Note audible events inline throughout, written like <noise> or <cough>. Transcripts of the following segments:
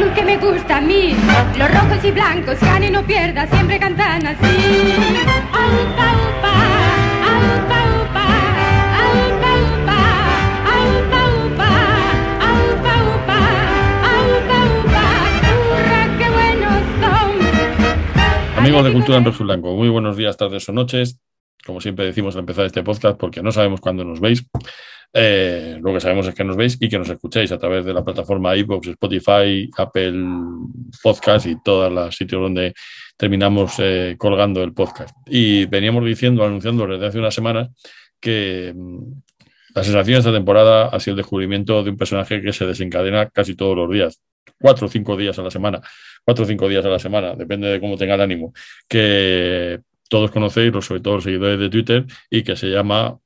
club que me gusta a mí. Los rojos y blancos y no pierda, siempre cantan así. qué buenos son! Amigos de Cultura en Rojo Blanco, muy buenos días, tardes o noches como siempre decimos al empezar este podcast, porque no sabemos cuándo nos veis. Eh, lo que sabemos es que nos veis y que nos escucháis a través de la plataforma iVoox, Spotify, Apple Podcast y todos los sitios donde terminamos eh, colgando el podcast. Y veníamos diciendo, anunciando desde hace unas semanas, que mm, la sensación de esta temporada ha sido el descubrimiento de un personaje que se desencadena casi todos los días, cuatro o cinco días a la semana, cuatro o cinco días a la semana, depende de cómo tenga el ánimo, que todos conocéis, sobre todo los seguidores de Twitter, y que se llama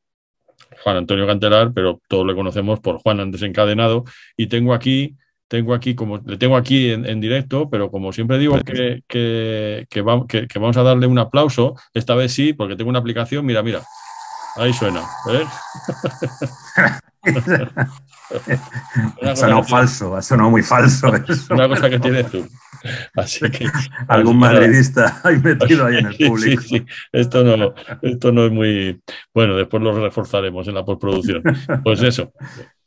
Juan Antonio Cantelar, pero todos le conocemos por Juan han desencadenado. Y tengo aquí, tengo aquí, como le tengo aquí en, directo, pero como siempre digo que, vamos a darle un aplauso, esta vez sí, porque tengo una aplicación, mira, mira, ahí suena. <laughs> ha sonado falso, ha sonado muy falso. <laughs> Una cosa que tiene tú <laughs> Así que, Algún madridista hay metido ahí en el <laughs> público. Esto, no, esto no es muy. Bueno, después lo reforzaremos en la postproducción. Pues eso,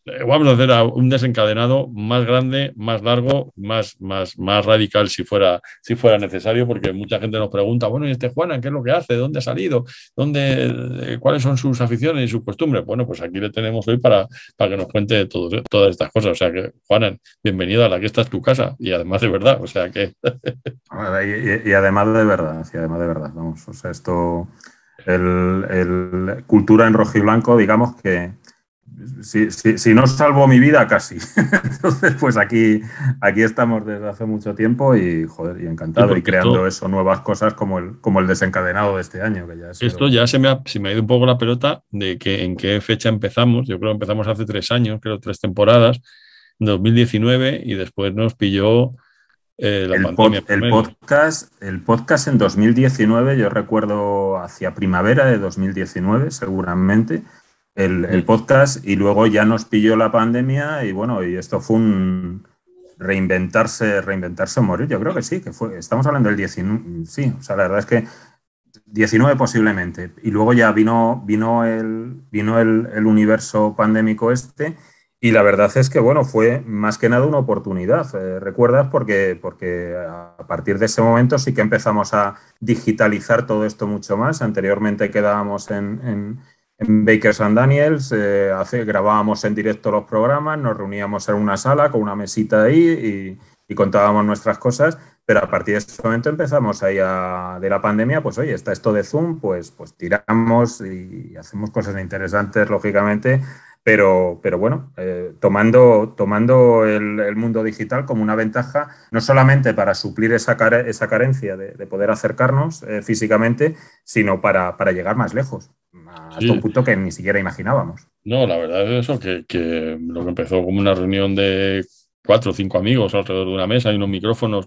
eh, vamos a hacer un desencadenado más grande, más largo, más, más, más radical si fuera, si fuera necesario, porque mucha gente nos pregunta, bueno, ¿y este Juana qué es lo que hace? ¿Dónde ha salido? ¿Dónde, eh, ¿Cuáles son sus aficiones y sus costumbres? Bueno, pues aquí le tenemos hoy para, para que nos cuente eh, todas estas cosas. O sea que, Juana, bienvenido a la que esta es tu casa y además de verdad, o sea que... <laughs> y, además de verdad, Y además de verdad, vamos, o sea, esto, el cultura en rojo y blanco, digamos que si, no salvo mi vida, casi. <laughs> Entonces, pues aquí, aquí estamos desde hace mucho tiempo y, joder, y encantado y, creando eso, nuevas cosas como el, como el desencadenado de este año. ya esto ya se me, ha, ido un poco la pelota de que en qué fecha empezamos. Yo creo que empezamos hace tres años, creo tres temporadas, 2019, y después nos pilló... Eh, la el, el podcast, el podcast en 2019, yo recuerdo hacia primavera de 2019, seguramente el, podcast y luego ya nos pilló la pandemia y bueno, y esto fue un reinventarse, reinventarse morir, yo creo que sí, que fue, estamos hablando del 19, sí, o sea, la verdad es que 19 posiblemente, y luego ya vino, vino, el, vino el, universo pandémico este y la verdad es que bueno, fue más que nada una oportunidad, eh, ¿recuerdas? Porque, porque a partir de ese momento sí que empezamos a digitalizar todo esto mucho más, anteriormente quedábamos en en Baker St. Daniels, eh, grabábamos en directo los programas, nos reuníamos en una sala con una mesita ahí y, contábamos nuestras cosas, pero a partir de ese momento empezamos ahí de la pandemia, pues oye, está esto de Zoom, pues, pues tiramos y hacemos cosas interesantes, lógicamente, pero, bueno, eh, tomando, el, mundo digital como una ventaja, no solamente para suplir esa, esa carencia de, poder acercarnos eh, físicamente, sino para llegar más lejos hasta un punto que ni siquiera imaginábamos. No, la verdad es eso, que, que lo que empezó como una reunión de cuatro o cinco amigos alrededor de una mesa y unos micrófonos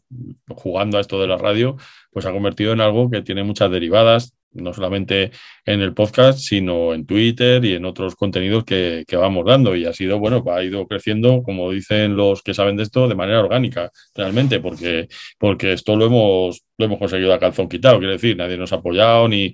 jugando a esto de la radio, pues ha convertido en algo que tiene muchas derivadas, no solamente en el podcast, sino en Twitter y en otros contenidos que, que, vamos dando. Y ha sido, bueno, ha ido creciendo, como dicen los que saben de esto, de manera orgánica, realmente, porque, porque esto lo hemos, lo hemos conseguido a calzón quitado. Quiero decir, nadie nos ha apoyado, ni,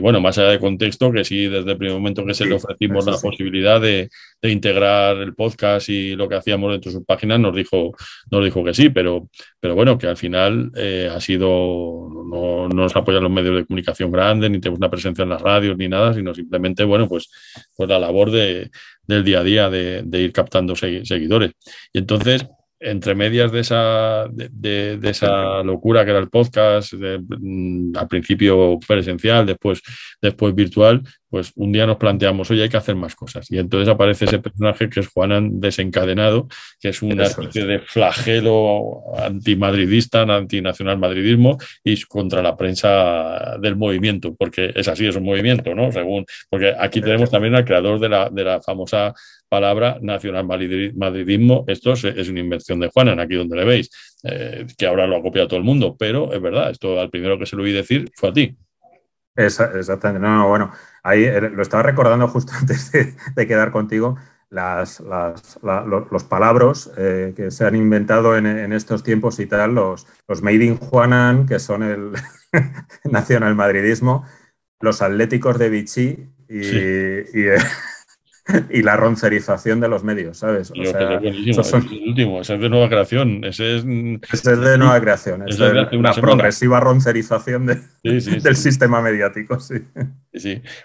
bueno, más allá de contexto, que sí, desde el primer momento que se le ofrecimos la posibilidad de, de, integrar el podcast y lo que hacíamos dentro de sus páginas, nos dijo, nos dijo que sí, pero, pero bueno, que al final eh, ha sido no, nos apoyan los medios de comunicación grandes, ni tenemos una presencia en las radios, ni nada, sino simplemente, bueno, pues, pues la labor de, del día a día de, de ir captando seguidores. Y entonces, entre medias de esa, de, esa locura que era el podcast, mm, al principio presencial, después, después virtual, pues un día nos planteamos, oye, hay que hacer más cosas. Y entonces aparece ese personaje que es Juanan desencadenado, que es una especie de flagelo antimadridista, antinacional madridismo y contra la prensa del movimiento, porque es así, es un movimiento, ¿no? Según, porque aquí tenemos también al creador la, de la famosa palabra nacional madridismo, esto es, una invención de Juanan, aquí donde le veis, eh, que ahora lo ha copiado todo el mundo, pero es verdad, esto al primero que se lo oí decir fue a ti. Exactamente, no, bueno, ahí lo estaba recordando justo <laughs> antes de, quedar contigo, las, las, los, palabras eh, que se han inventado en, estos tiempos y tal, los, los Made in Juanan, que son el <laughs> nacional madridismo, los atléticos de Vichy y, eh, <laughs> y la roncerización de los medios, ¿sabes? eso es el último, es de nueva creación. Ese es, es de nueva creación, es, progresiva roncerización <laughs> del sistema mediático, sí.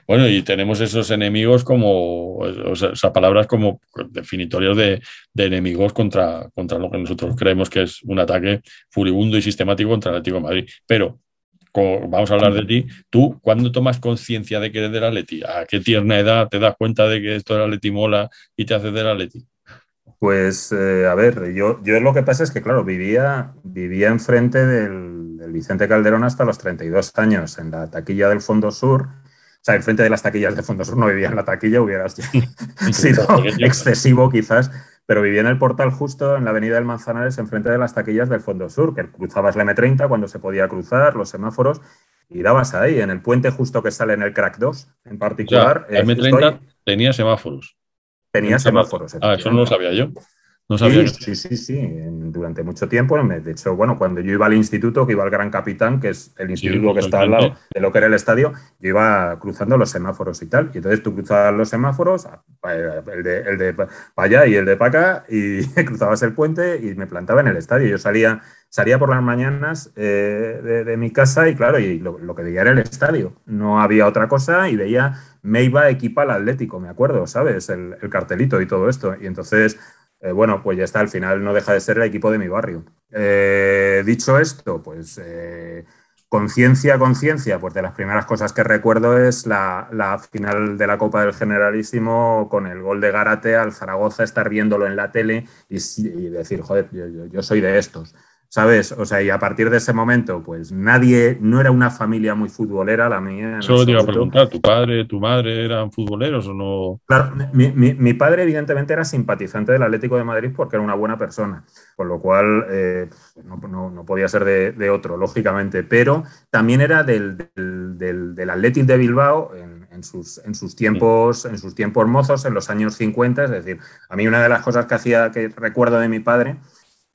Bueno, y tenemos esos enemigos como, o sea, palabras como definitorias de, enemigos contra, contra lo que nosotros creemos que es un ataque furibundo y sistemático contra el Atlético de Madrid. Pero vamos a hablar de ti, tú, ¿cuándo tomas conciencia de que eres la Leti? ¿A qué tierna edad te das cuenta de que esto era Leti mola y te haces la Leti? Pues, eh, a ver, yo, yo lo que pasa es que, claro, vivía, vivía enfrente del, del, Vicente Calderón hasta los 32 años, en la taquilla del Fondo Sur. O sea, enfrente de las taquillas del Fondo Sur no vivía en la taquilla, hubieras <laughs> sido excesivo quizás pero vivía en el portal justo en la avenida del Manzanares, enfrente de las taquillas del Fondo Sur, que cruzabas la M30 cuando se podía cruzar, los semáforos, y dabas ahí, en el puente justo que sale en el Crack 2, en particular. Eh, M30 tenía semáforos. Tenía semáforos. Ah, eso no lo sabía yo. No sabía sí, sí, sí, durante mucho tiempo. De hecho, bueno, cuando yo iba al instituto, que iba al Gran Capitán, que es el instituto que está al lado de lo que era el estadio, yo iba cruzando los semáforos y tal. Y entonces tú cruzabas los semáforos, eh, el de, el para allá y el de para acá, y <laughs> cruzabas el puente y me plantaba en el estadio. Yo salía, salía por las mañanas eh, de, mi casa y claro, y lo, que veía era el estadio. No había otra cosa y veía me iba a equipar al Atlético, me acuerdo, ¿sabes? el, cartelito y todo esto. Y entonces, eh, bueno, pues ya está, al final no deja de ser el equipo de mi barrio. Eh, dicho esto, pues eh, conciencia, conciencia, pues de las primeras cosas que recuerdo es la, final de la Copa del Generalísimo con el gol de Gárate al Zaragoza, estar viéndolo en la tele y, decir, joder, yo soy de estos. ¿sabes? O sea, y a partir de ese momento, pues nadie, no era una familia muy futbolera la mía. Solo te iba a preguntar, ¿tu padre, tu madre eran futboleros o no? Claro, mi, padre evidentemente era simpatizante del Atlético de Madrid porque era una buena persona, con lo cual eh, no, podía ser de, otro, lógicamente, pero también era del, del, Atlético de Bilbao en, en, sus, en, sus tiempos, en sus tiempos mozos, en los años 50, es decir, a mí una de las cosas que hacía, que recuerdo de mi padre,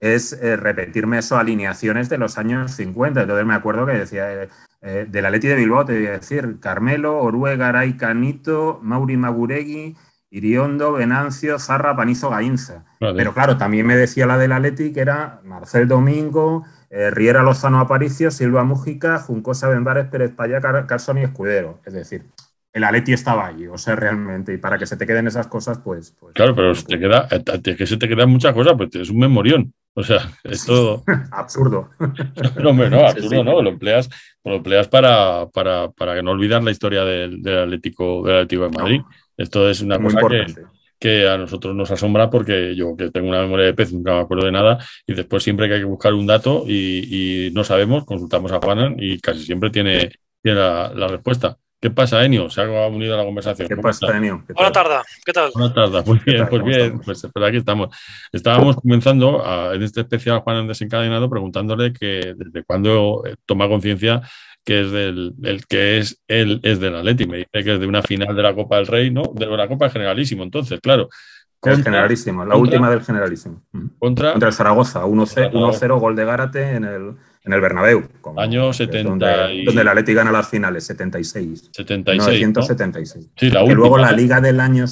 es eh, repetirme eso, alineaciones de los años 50. Entonces me acuerdo que decía, eh, eh, de la Leti de Bilbao te voy a decir, Carmelo, Oruega, Garay, Canito, Mauri Maguregui, Iriondo, Venancio, Zarra, Panizo, Gainza. Pero claro, también me decía la de la Leti que era Marcel Domingo, Riera Lozano Aparicio, Silva Mújica, Juncosa Benvarez, Pérez Payá, Car y Escudero. Es decir, el Aleti estaba allí, o sea, realmente, y para que se te queden esas cosas, pues... pues claro, pero pues, te pues. queda, es que se te quedan muchas cosas, pues es un memorión. O sea, esto. <laughs> absurdo. <laughs> No, no, absurdo no. Lo empleas, lo empleas para, para, para no olvidar la historia del, Atlético, de Madrid. Esto es una cosa que a nosotros nos asombra porque yo que tengo una memoria de pez nunca me acuerdo de nada y después siempre que hay que buscar un dato y, no sabemos, consultamos a Juanan y casi siempre tiene, tiene la, respuesta. ¿Qué pasa, Enio? Se ha unido a la conversación. ¿Qué pasa, Enio? Hola, Tarda. ¿Qué tal? Hola, Tarda. Muy bien, pues bien, pues, aquí estamos. Estábamos comenzando en este especial Juan en Desencadenado preguntándole que desde cuándo eh, toma conciencia que es del el que es él es del Me dice que es de una final de la Copa del Rey, ¿no? De la Copa Generalísimo, entonces, claro. Generalísimo, la última del Generalísimo. Contra, contra el Zaragoza, 1-0, gol de Gárate en el en el Bernabéu. Como, Año 70 donde, la donde, el gana las finales, 76. 76. 1976. Sí, la última, luego la liga del año...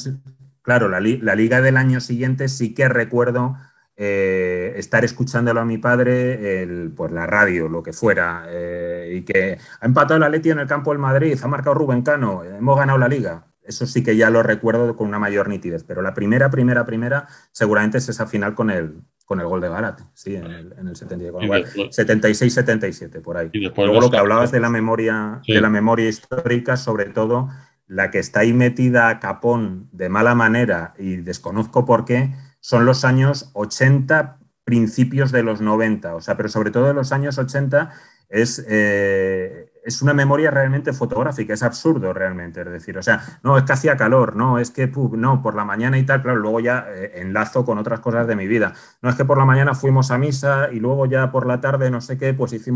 Claro, la, liga del año siguiente sí que recuerdo eh, estar escuchándolo a mi padre por pues, la radio, lo que fuera, eh, y que ha empatado la Leti en el campo del Madrid, ha marcado Rubén Cano, hemos ganado la liga eso sí que ya lo recuerdo con una mayor nitidez, pero la primera, primera, primera seguramente es esa final con el, con el gol de Barat, sí, en el, 76-77, por ahí. Luego lo que hablabas de la memoria, de la memoria histórica, sobre todo la que está ahí metida a capón de mala manera y desconozco por qué, son los años 80, principios de los 90, o sea, pero sobre todo en los años 80 es eh, es una memoria realmente fotográfica, es absurdo realmente, es decir, o sea, no, es que hacía calor, no, es que, no, por la mañana y tal, claro, luego ya eh, enlazo con otras cosas de mi vida, no es que por la mañana fuimos a misa y luego ya por la tarde, no sé qué, pues hicimos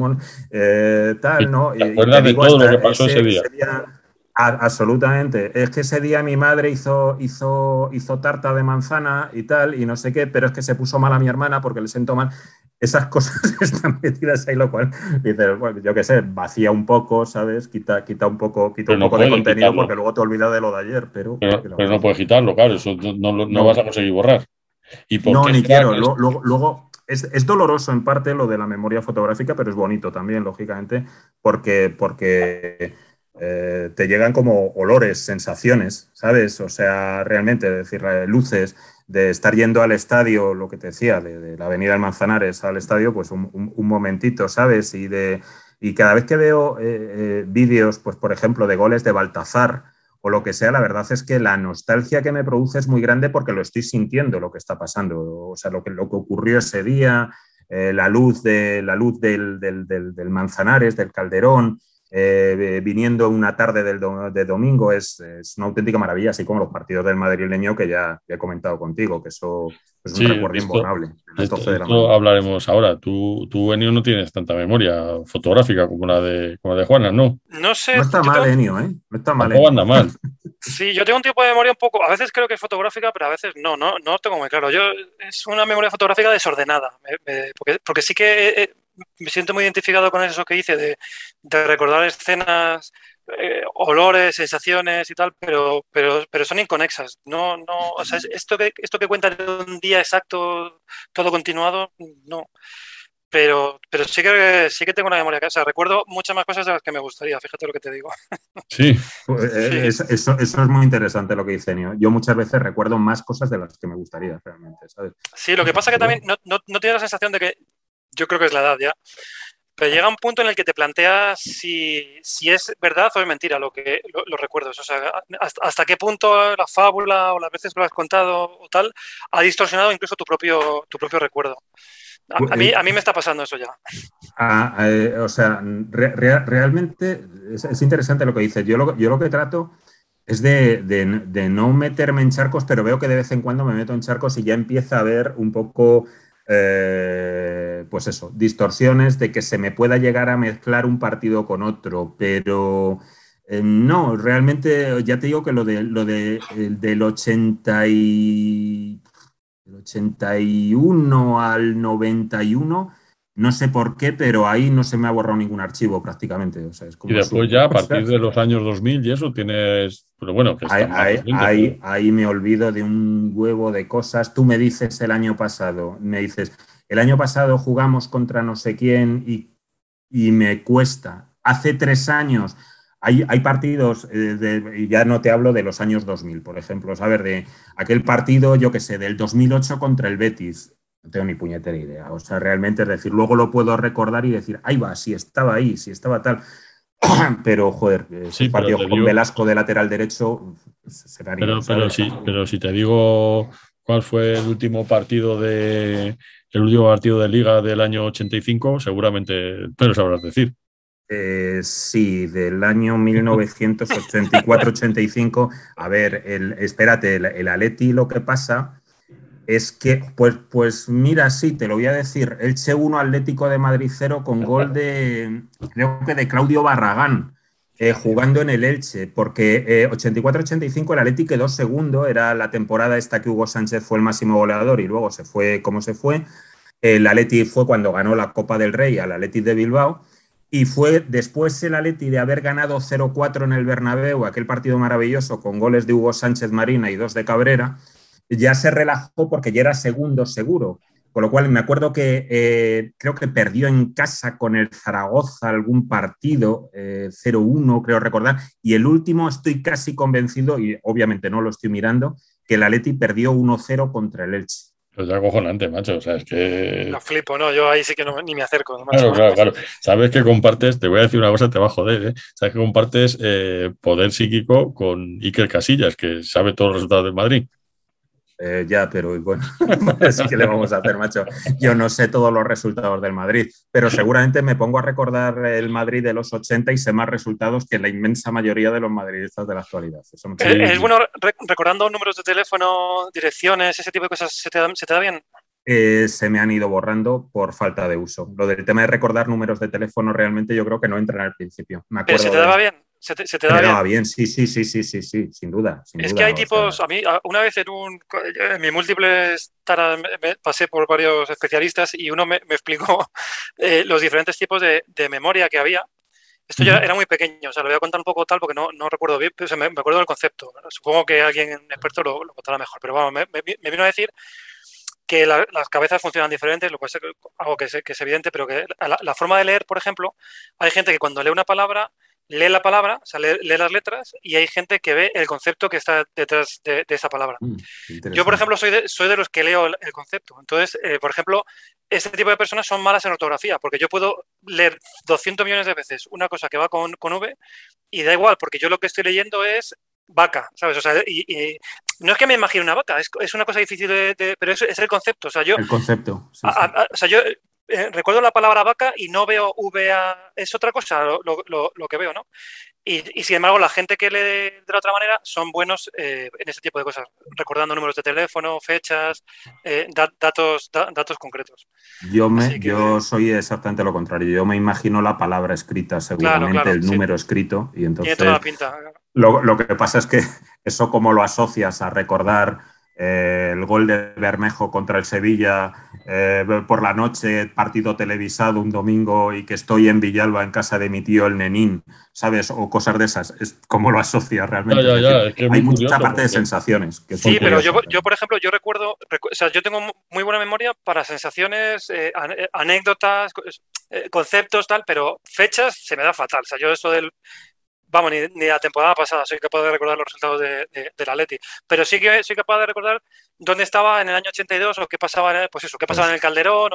tal, ¿no? que pasó ese, día? absolutamente. Es que ese día mi madre hizo, hizo, hizo tarta de manzana y tal, y no sé qué, pero es que se puso mal a mi hermana porque le sentó mal esas cosas <laughs> están metidas ahí, lo cual dices, bueno, yo qué sé, vacía un poco, ¿sabes? Quita, quita un poco, quita un poco de contenido porque luego te olvidas de lo de ayer, pero... Pero, no, puedes quitarlo, claro, eso no, no, vas a conseguir borrar. ¿Y no, ni quiero. luego, es, doloroso en parte lo de la memoria fotográfica, pero es bonito también, lógicamente, porque... porque eh, te llegan como olores, sensaciones, ¿sabes? O sea, realmente, decir, eh, luces, de estar yendo al estadio, lo que te decía, de, la avenida del Manzanares al estadio, pues un, momentito, ¿sabes? Y, de, y cada vez que veo eh, eh, vídeos, pues por ejemplo, de goles de Baltazar o lo que sea, la verdad es que la nostalgia que me produce es muy grande porque lo estoy sintiendo lo que está pasando, o sea, lo que, lo que ocurrió ese día, eh, la luz, de, la luz del, del, del, del Manzanares, del Calderón, eh, eh, viniendo una tarde del de domingo es, una auténtica maravilla, así como los partidos del madrid madrileño que ya, he comentado contigo, que eso es un recuerdo imborrable. Esto, hablaremos ahora. Tú, tú, Enio, no tienes tanta memoria fotográfica como la de, de Juana, ¿no? No sé. está mal, Enio, ¿eh? No está mal. No anda mal. <laughs> sí, yo tengo un tipo de memoria un poco, a veces creo que es fotográfica, pero a veces no, no, no tengo muy claro. Yo, es una memoria fotográfica desordenada, porque, porque sí que... Eh, me siento muy identificado con eso que hice de, recordar escenas, eh, olores, sensaciones y tal, pero, pero, pero son inconexas. No, no, o sea, esto que, esto que cuenta de un día exacto, todo continuado, no. Pero, pero sí que sí que tengo una memoria o sea, recuerdo muchas más cosas de las que me gustaría, fíjate lo que te digo. <laughs> Sí, pues, eh, eso, es muy interesante lo que dice Nio. Yo muchas veces recuerdo más cosas de las que me gustaría realmente, Sí, lo que pasa que también no tiene la sensación de que yo creo que es la edad ya. Pero llega un punto en el que te planteas si, es verdad o es mentira lo que los recuerdos. O sea, hasta, qué punto la fábula o las veces que lo has contado o tal ha distorsionado incluso tu propio, tu propio recuerdo. A, mí, a mí me está pasando eso ya. Ah, eh, o sea, realmente es, interesante lo que dices. Yo lo, yo lo que trato es de, de no meterme en charcos, pero veo que de vez en cuando me meto en charcos y ya empieza a ver un poco eh, pues eso, distorsiones de que se me pueda llegar a mezclar un partido con otro, pero eh, no, realmente ya te digo que lo, de, lo de, del 80 y, del 81 al 91 no sé por qué, pero ahí no se me ha borrado ningún archivo prácticamente. y después ya, a partir de los años 2000 y eso tienes... Pero bueno, que ahí, me olvido de un huevo de cosas. Tú me dices el año pasado, me dices, el año pasado jugamos contra no sé quién y, y me cuesta. Hace tres años hay, partidos, eh, y ya no te hablo de los años 2000, por ejemplo, saber de aquel partido, yo qué sé, del 2008 contra el Betis. No tengo ni puñetera idea. O sea, realmente, es decir, luego lo puedo recordar y decir, ahí va, si estaba ahí, si estaba tal. <clears throat> pero, joder, eh, partido con Velasco de lateral derecho será ¿eh? Pero, si te digo cuál fue el último partido de el último partido de liga del año 85, seguramente, pero sabrás decir. Eh, sí, del año 1984-85. <laughs> A ver, el, espérate, el Aleti lo que pasa es que, pues, pues mira, sí, te lo voy a decir. Elche 1 Atlético de Madrid 0 con gol de, creo que de Claudio Barragán, eh, jugando en el Elche, porque 84-85 eh, el Atlético quedó segundo, era la temporada esta que Hugo Sánchez fue el máximo goleador y luego se fue como se fue. El Atleti fue cuando ganó la Copa del Rey al Atleti de Bilbao. Y fue después el Atleti de haber ganado 0-4 en el Bernabéu, aquel partido maravilloso con goles de Hugo Sánchez Marina y dos de Cabrera, ya se relajó porque ya era segundo seguro. Con lo cual me acuerdo que eh, creo que perdió en casa con el Zaragoza algún partido, 0-1 eh, creo recordar, y el último estoy casi convencido, y obviamente no lo estoy mirando, que el Atleti perdió 1-0 contra el Elche. Pues ya acojonante, macho. O sea, es que. No flipo, no. Yo ahí sí que ni me acerco. Claro, claro, claro. Sabes que compartes, te voy a decir una cosa, te va a joder, ¿eh? Sabes que compartes poder psíquico con Iker Casillas, que sabe todos los resultados del Madrid. Eh, ya, pero bueno, <laughs> ¿qué le vamos a hacer, macho. Yo no sé todos los resultados del Madrid, pero seguramente me pongo a recordar el Madrid de los 80 y sé más resultados que la inmensa mayoría de los madridistas de la actualidad. Eh, ¿Es, bueno recordando números de teléfono, direcciones, ese tipo de cosas? ¿Se te da, bien? Eh, se me han ido borrando por falta de uso. Lo del tema de recordar números de teléfono realmente yo creo que no entra en el principio. Me ¿Pero se te daba bien? Se te, da bien. bien. sí, sí, sí, sí, sí, sí, sin duda. es que hay tipos, a mí, una vez en mi múltiples taras pasé por varios especialistas y uno me, me explicó <laughs> eh, los diferentes tipos de, de, memoria que había. Esto ya era muy pequeño, o sea, lo voy a contar un poco tal porque no, no recuerdo bien, pero me, acuerdo del concepto. Supongo que alguien experto lo, lo contará mejor, pero bueno, me, vino a decir que las cabezas funcionan diferentes, lo cual es algo que es, que es evidente, pero que la, forma de leer, por ejemplo, hay gente que cuando lee una palabra lee la palabra, o sea, lee, las letras y hay gente que ve el concepto que está detrás de, esa palabra. Mm, yo, por ejemplo, soy de, soy de los que leo el, concepto. Entonces, eh, por ejemplo, este tipo de personas son malas en ortografía, porque yo puedo leer 200 millones de veces una cosa que va con, V y da igual, porque yo lo que estoy leyendo es vaca, ¿sabes? O sea, y, no es que me imagine una vaca, es, una cosa difícil de, pero es, el concepto. O sea, yo. El concepto. o sea, yo eh, recuerdo la palabra vaca y no veo VA, es otra cosa lo, que veo, ¿no? Y, sin embargo, la gente que lee de otra manera son buenos eh, en ese tipo de cosas, recordando números de teléfono, fechas, eh, datos, datos concretos. Yo, me, yo soy exactamente lo contrario, yo me imagino la palabra escrita, seguramente el número escrito, y entonces... Lo, lo que pasa es que <laughs> eso como lo asocias a recordar eh, el gol de Bermejo contra el Sevilla eh, por la noche, partido televisado un domingo y que estoy en Villalba en casa de mi tío el Nenín, ¿sabes? O cosas de esas. Es como lo asocia realmente. Hay mucha parte de sensaciones. sí, pero yo, por ejemplo, yo recuerdo, o sea, yo tengo muy buena memoria para sensaciones, eh, anécdotas, conceptos, tal, pero fechas se me da fatal. O sea, yo eso del vamos, ni, la temporada pasada soy capaz de recordar los resultados de, la del Atleti, pero sí que soy capaz de recordar dónde estaba en el año 82 o qué pasaba en el, pues eso, qué pasaba en el Calderón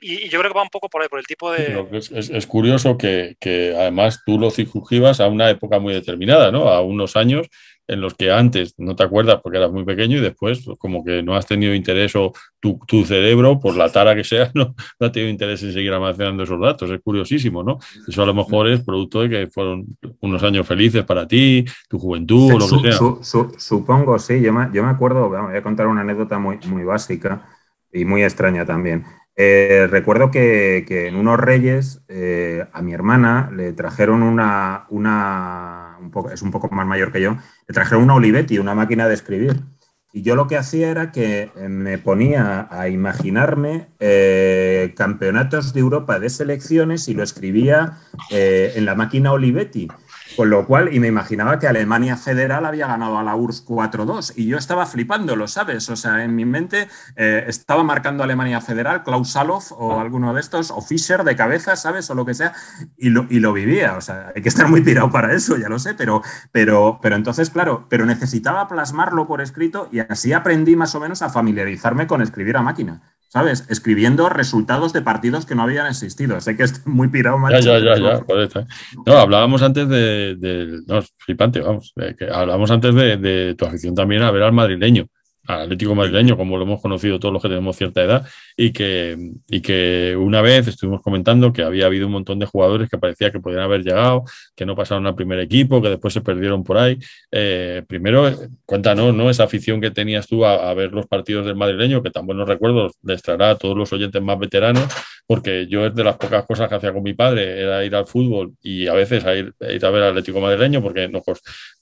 y, yo creo que va un poco por ahí, por el tipo de... Es, curioso que, que, además tú lo circunscribas a una época muy determinada, ¿no? A unos años en los que antes no te acuerdas porque eras muy pequeño y después pues, como que no has tenido interés o tu, cerebro, por la tara que sea, <laughs> no, no ha tenido interés en seguir almacenando esos datos. Es curiosísimo, ¿no? Eso a lo mejor es producto de que fueron unos años felices para ti, tu juventud lo que sea. supongo, sí. Yo me, yo me acuerdo, voy a contar una anécdota muy, muy básica y muy extraña también. Eh, recuerdo que, que, en unos reyes eh, a mi hermana le trajeron una, una es un poco más mayor que yo, le trajeron una Olivetti, una máquina de escribir. Y yo lo que hacía era que eh, me ponía a imaginarme eh, campeonatos de Europa de selecciones y lo escribía eh, en la máquina Olivetti. Con lo cual, y me imaginaba que Alemania Federal había ganado a la URSS 4-2 y yo estaba flipando, lo sabes, o sea, en mi mente eh, estaba marcando Alemania Federal, Klaus Saloff o ah. alguno de estos, o Fischer de cabeza, ¿sabes? O lo que sea, y lo, vivía, o sea, hay que estar muy tirado para eso, ya lo sé, pero, pero, pero entonces, claro, pero necesitaba plasmarlo por escrito y así aprendí más o menos a familiarizarme con escribir a máquina. ¿sabes? Escribiendo resultados de partidos que no habían existido. Sé que es muy pirado, Ya, ya, ya, ¿eh? No, hablábamos antes de, no, flipante, vamos. hablábamos antes de, de, tu afición también a ver al madrileño al Atlético madrileño, como lo hemos conocido todos los que tenemos cierta edad, y que, y que una vez estuvimos comentando que había habido un montón de jugadores que parecía que podían haber llegado, que no pasaron al primer equipo, que después se perdieron por ahí. Eh, primero, cuéntanos, ¿no? Esa afición que tenías tú a, ver los partidos del madrileño, que tan buenos recuerdos les traerá a todos los oyentes más veteranos, porque yo es de las pocas cosas que hacía con mi padre, era ir al fútbol y a veces a ir, a, ver al Atlético madrileño, porque no,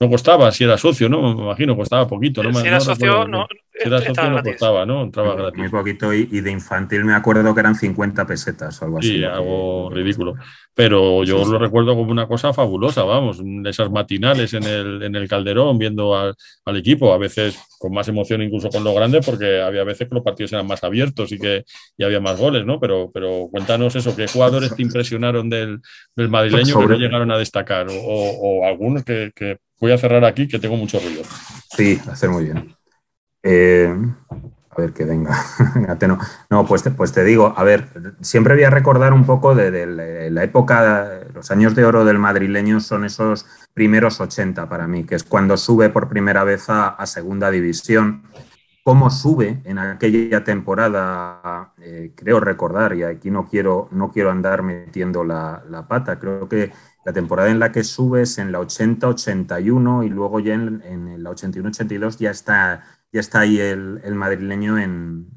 costaba, si era socio, ¿no? Me imagino, costaba poquito. No, si era socio, no, estaba no Costaba, ¿no? Entraba gratis. Muy poquito y, de infantil me acuerdo que eran 50 pesetas o algo así. Sí, algo ridículo. Pero yo lo recuerdo como una cosa fabulosa, vamos, esas matinales en el, Calderón viendo al, equipo, a veces con más emoción incluso con lo grande, porque había veces que los partidos eran más abiertos y que había más goles, ¿no? Pero, pero cuéntanos eso, ¿qué jugadores te impresionaron del, del madrileño que no llegaron a destacar? O, algunos que, que voy a cerrar aquí, que tengo mucho ruido. Sí, hacer muy bien. Eh, a ver, que venga. <laughs> no. no, pues te, pues te digo, a ver, siempre voy a recordar un poco de, la época, los años de oro del madrileño son esos primeros 80 para mí, que es cuando sube por primera vez a, segunda división. Cómo sube en aquella temporada, eh, creo recordar, y aquí no quiero, no quiero andar metiendo la, pata, creo que la temporada en la que subes en la 80-81 y luego ya en, en la 81-82 ya está y está ahí el, madrileño en,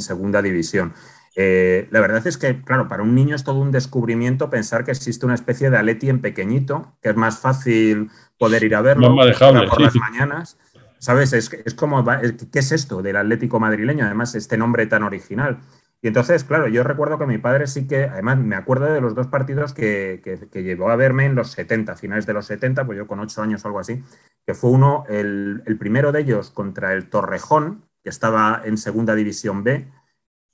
segunda división. Eh, la verdad es que, claro, para un niño es todo un descubrimiento pensar que existe una especie de Aleti en pequeñito, que es más fácil poder ir a verlo por las mañanas. ¿Sabes? es como, ¿qué es esto del Atlético madrileño? Además, este nombre tan original. Y entonces, claro, yo recuerdo que mi padre sí que, además, me acuerdo de los dos partidos que, que, llevó a verme en los 70, finales de los 70, pues yo con ocho años o algo así, que fue uno, el, el primero de ellos contra el Torrejón, que estaba en segunda división B,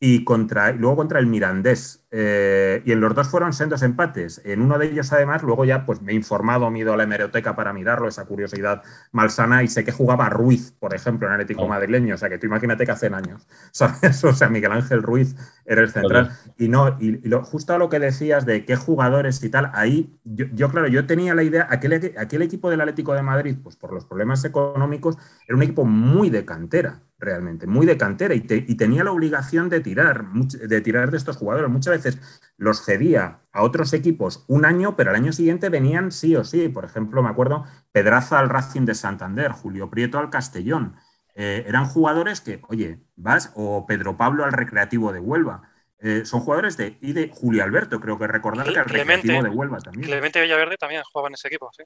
y contra, luego contra el Mirandés. Eh, y en los dos fueron sendos empates. En uno de ellos, además, luego ya pues, me he informado, me he ido a la hemeroteca para mirarlo, esa curiosidad malsana, y sé que jugaba Ruiz, por ejemplo, en Atlético Madrileño. O sea, que tú imagínate que hace años, <laughs> O sea, Miguel Ángel Ruiz era el central. Y no, y, justo a lo que decías de qué jugadores y tal, ahí, yo, claro, yo tenía la idea, aquel, aquel equipo del Atlético de Madrid, pues por los problemas económicos, era un equipo muy de cantera realmente, muy de cantera y, tenía la obligación de tirar, de tirar de estos jugadores. Muchas veces los cedía a otros equipos un año, pero al año siguiente venían sí o sí. Por ejemplo, me acuerdo Pedraza al Racing de Santander, Julio Prieto al Castellón. Eh, eran jugadores que, oye, vas o Pedro Pablo al Recreativo de Huelva. Eh, son jugadores de. Y de Julio Alberto, creo que recordar que el equipo de Huelva también. Clemente Villaverde también jugaba en ese equipo, sí.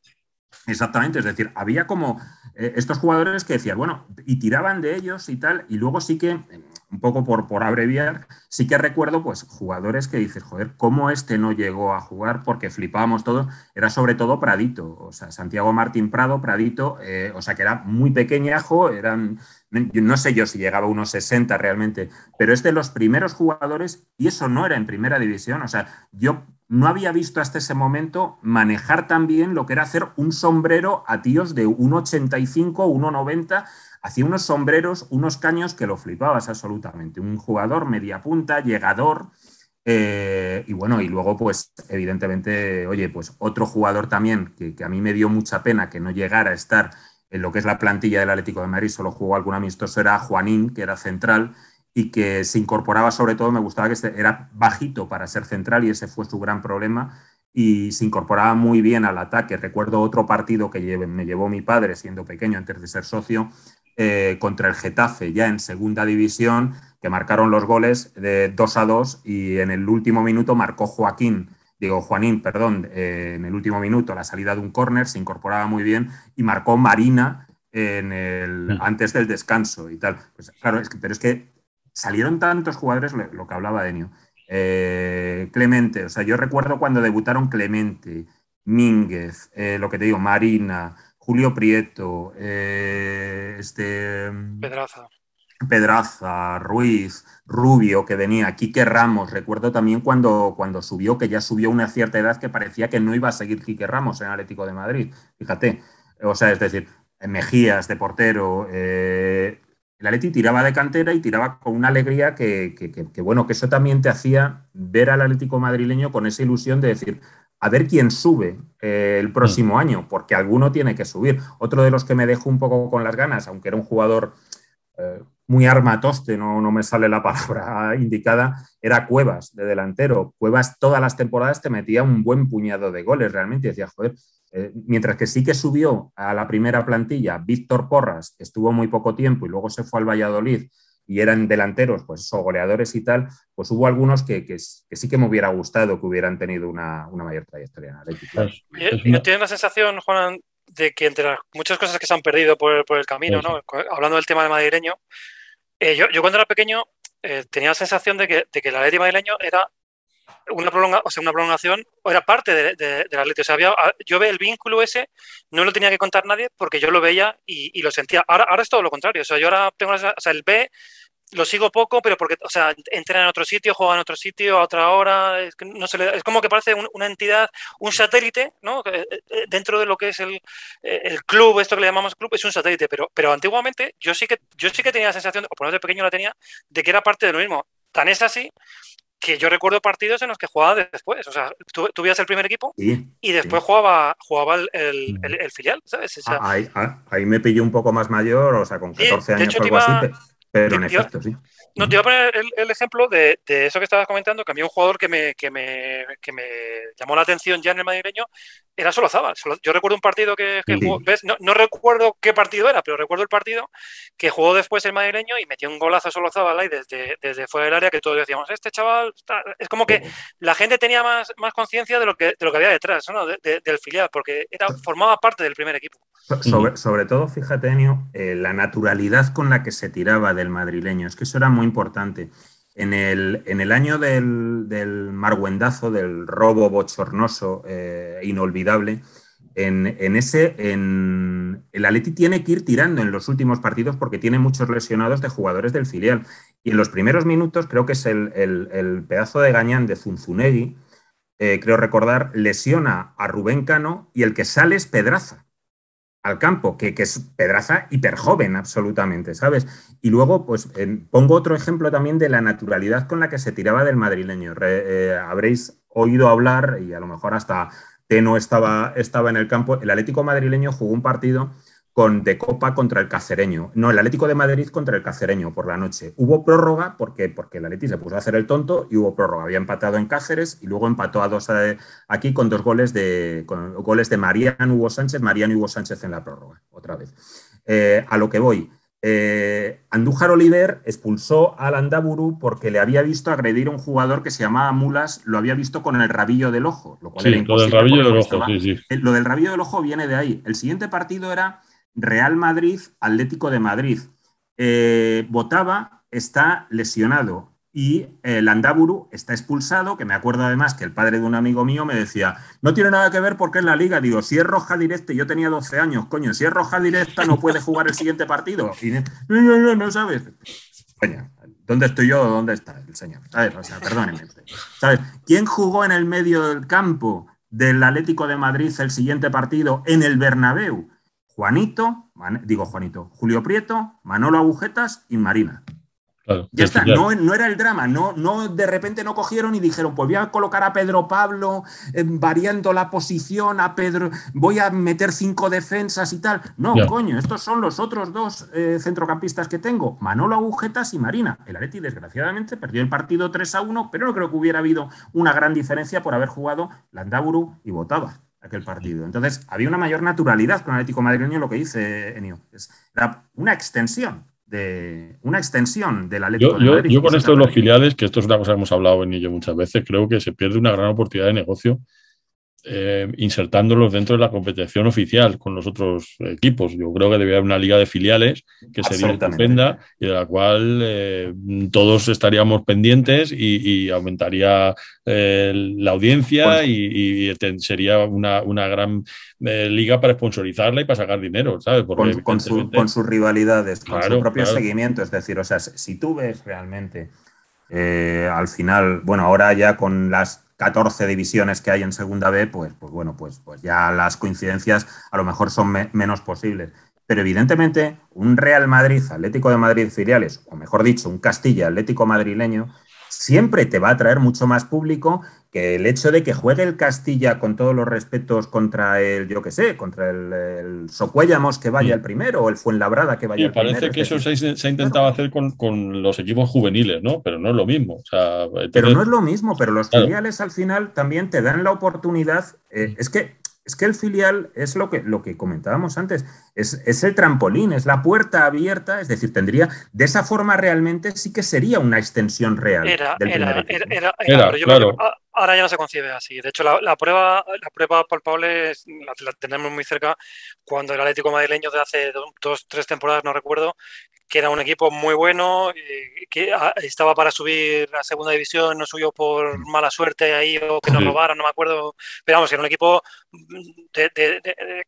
Exactamente, es decir, había como eh, estos jugadores que decían, bueno, y tiraban de ellos y tal, y luego sí que, un poco por, por abreviar, sí que recuerdo pues jugadores que dices, joder, ¿cómo este no llegó a jugar? Porque flipábamos todos, era sobre todo Pradito, o sea, Santiago Martín Prado, Pradito, eh, o sea, que era muy pequeñajo, eran no sé yo si llegaba a unos 60 realmente, pero es de los primeros jugadores y eso no era en primera división. O sea, yo no había visto hasta ese momento manejar tan bien lo que era hacer un sombrero a tíos de 1,85, 1,90. Hacía unos sombreros, unos caños que lo flipabas absolutamente. Un jugador media punta, llegador. Eh, y bueno, y luego, pues, evidentemente, oye, pues otro jugador también que a mí me dio mucha pena que no llegara a estar en lo que es la plantilla del Atlético de Madrid solo jugó algún amistoso, era Juanín, que era central y que se incorporaba sobre todo, me gustaba que era bajito para ser central y ese fue su gran problema y se incorporaba muy bien al ataque. Recuerdo otro partido que me llevó mi padre siendo pequeño antes de ser socio eh, contra el Getafe, ya en segunda división, que marcaron los goles de 2 a 2 y en el último minuto marcó Joaquín digo, Juanín, perdón, eh, en el último minuto, la salida de un córner, se incorporaba muy bien y marcó Marina en el, antes del descanso y tal. Pues, claro, pero es que salieron tantos jugadores, lo, que hablaba Denio. Eh, Clemente, o sea, yo recuerdo cuando debutaron Clemente, Mínguez, eh, lo que te digo, Marina, Julio Prieto, este... Mm, Pedraza. Pedraza, Ruiz, Rubio que venía, Quique Ramos. Recuerdo también cuando, cuando subió, que ya subió una cierta edad que parecía que no iba a seguir Quique Ramos en Atlético de Madrid. Fíjate. O sea, es decir, Mejías de portero. Eh, el Atleti tiraba de cantera y tiraba con una alegría que, bueno, que eso también te hacía ver al Atlético madrileño con esa ilusión de decir, a ver quién sube eh, el próximo mm. año, porque alguno tiene que subir. Otro de los que me dejó un poco con las ganas, aunque era un jugador eh, muy armatoste, no, no me sale la <laughs> palabra indicada, era Cuevas de delantero. Cuevas todas las temporadas te metía un buen puñado de goles realmente. Decía, joder, eh", mientras que sí que subió a la primera plantilla Víctor Porras, que estuvo muy poco tiempo y luego se fue al Valladolid y eran delanteros, pues eso, goleadores y tal, pues hubo algunos que, sí que me hubiera gustado que hubieran tenido una, mayor trayectoria en Atlético. Pues, pues, eh, pues, eh, la sensación, Juan, de que entre las muchas cosas que se han perdido por, el camino, ¿no? hablando del tema de madrileño, eh, yo, yo, cuando era pequeño eh, tenía la sensación de que, la que de Atlético era una, prolonga, o sea, una prolongación, o era parte de, la letra. O había, ah, yo veía el vínculo ese, no lo tenía que contar nadie porque yo lo veía y, lo sentía. Ahora, ahora es todo lo contrario. O sea, yo ahora tengo o sea, el B lo sigo poco, pero porque, o sea, entrena en otro sitio, juega en otro sitio, a otra hora, es, no se le, es como que parece una entidad, un satélite, ¿no? Eh, eh, dentro de lo que es el, eh, el, club, esto que le llamamos club, es un satélite, pero, pero antiguamente yo sí que yo sí que tenía la sensación, o por lo menos de pequeño la tenía, de que era parte de lo mismo. Tan es así que yo recuerdo partidos en los que jugaba después, o sea, tú, tú el primer equipo y después jugaba, jugaba el, el, mm. filial, ¿sabes? Ah, ah, ahí, me pillo un poco más mayor, o sea, con 14 años o algo pero en sí. No, te iba a poner el, ejemplo de, eso que estabas comentando, que a mí un jugador que me, que me, que me llamó la atención ya en el madrileño era solo Zabal. yo recuerdo un partido que, jugó, No, recuerdo qué partido era, pero recuerdo el partido que jugó después el madrileño y metió un golazo solo Zabal y desde, desde fuera del área que todos decíamos, este chaval, está... es como que la gente tenía más, más conciencia de, lo que, de lo que había detrás, ¿no? del filial, porque era, formaba parte del primer equipo. Sobre, todo, fíjate, Enio, eh, la naturalidad con la que se tiraba del madrileño, es que eso era muy importante. En el, en el año del, del, del robo bochornoso, eh, inolvidable, en, ese, en, el Atleti tiene que ir tirando en los últimos partidos porque tiene muchos lesionados de jugadores del filial. Y en los primeros minutos, creo que es el, el, pedazo de gañán de Zunzunegui, eh, creo recordar, lesiona a Rubén Cano y el que sale es Pedraza al campo, que, que es Pedraza joven absolutamente, ¿sabes? Y luego, pues eh, pongo otro ejemplo también de la naturalidad con la que se tiraba del madrileño. Eh, habréis oído hablar, y a lo mejor hasta Teno estaba, estaba en el campo, el Atlético madrileño jugó un partido de Copa contra el Cacereño. No, el Atlético de Madrid contra el Cacereño por la noche. Hubo prórroga porque, porque el Atlético se puso a hacer el tonto y hubo prórroga. Había empatado en Cáceres y luego empató a dos eh, aquí con dos goles de, con goles de Mariano Hugo Sánchez, Mariano Hugo Sánchez en la prórroga, otra vez. Eh, a lo que voy. Eh, Andújar Oliver expulsó al Andaburu porque le había visto agredir a un jugador que se llamaba Mulas, lo había visto con el rabillo del ojo. sí, del rabillo del ojo, Lo del rabillo del ojo viene de ahí. El siguiente partido era Real Madrid, Atlético de Madrid. Eh, Botaba está lesionado y el eh, Landaburu está expulsado, que me acuerdo además que el padre de un amigo mío me decía, no tiene nada que ver porque en la liga, digo, si es roja directa, yo tenía 12 años, coño, si es roja directa no puede jugar el siguiente partido. Y no, sabes. Coño, ¿dónde estoy yo? ¿Dónde está el señor? ¿Sabes? O sea, perdónenme. ¿Quién jugó en el medio del campo del Atlético de Madrid el siguiente partido en el Bernabéu? Juanito, digo Juanito, Julio Prieto, Manolo Agujetas y Marina. ya está, no, no, era el drama, no, no, de repente no cogieron y dijeron, pues voy a colocar a Pedro Pablo eh, variando la posición, a Pedro, voy a meter cinco defensas y tal. No, coño, estos son los otros dos eh, centrocampistas que tengo, Manolo Agujetas y Marina. El Areti, desgraciadamente, perdió el partido 3 a 1, pero no creo que hubiera habido una gran diferencia por haber jugado Landaburu y Botaba aquel partido. Entonces, había una mayor naturalidad con el Atlético madrileño lo que dice Enio. es una extensión de una extensión del Atlético yo, de yo con esto de los filiales, que esto es una cosa que hemos hablado en ello muchas veces, creo que se pierde una gran oportunidad de negocio eh, insertándolos dentro de la competición oficial con los otros equipos. Yo creo que debería haber una liga de filiales que sería estupenda y de la cual eh, todos estaríamos pendientes y, aumentaría eh, la audiencia pues y, sería una, gran liga para sponsorizarla y para sacar dinero, con, sus rivalidades, con su propio seguimiento. Es decir, o sea, si tú ves realmente al final, bueno, ahora ya con las 14 divisiones que hay en Segunda B, pues, pues bueno, pues, pues ya las coincidencias a lo mejor son menos posibles. Pero evidentemente un Real Madrid, Atlético de Madrid filiales, o mejor dicho, un Castilla Atlético madrileño, siempre te va a traer mucho más público que el hecho de que juegue el Castilla con todos los respetos contra el, yo qué sé, contra el, el Socuellamos que vaya mm. el primero o el Fuenlabrada que vaya el primero. primero. Parece que eso se, ha intentado hacer con, los equipos juveniles, ¿no? Pero no es lo mismo. Pero no es lo mismo, pero los filiales al final también te dan la oportunidad. Eh, mm. es, que, es que el filial es lo que, lo que comentábamos antes es, el trampolín, es la puerta abierta, es decir, tendría, de esa forma realmente sí que sería una extensión real. Era, ahora ya no se concibe así. De hecho, la, prueba, la prueba palpable la, tenemos muy cerca cuando el Atlético madrileño de hace dos, tres temporadas, no recuerdo, que era un equipo muy bueno, que ah, estaba para subir a segunda división, no subió por mala suerte ahí o que nos robaron, no me acuerdo, pero vamos, era un equipo que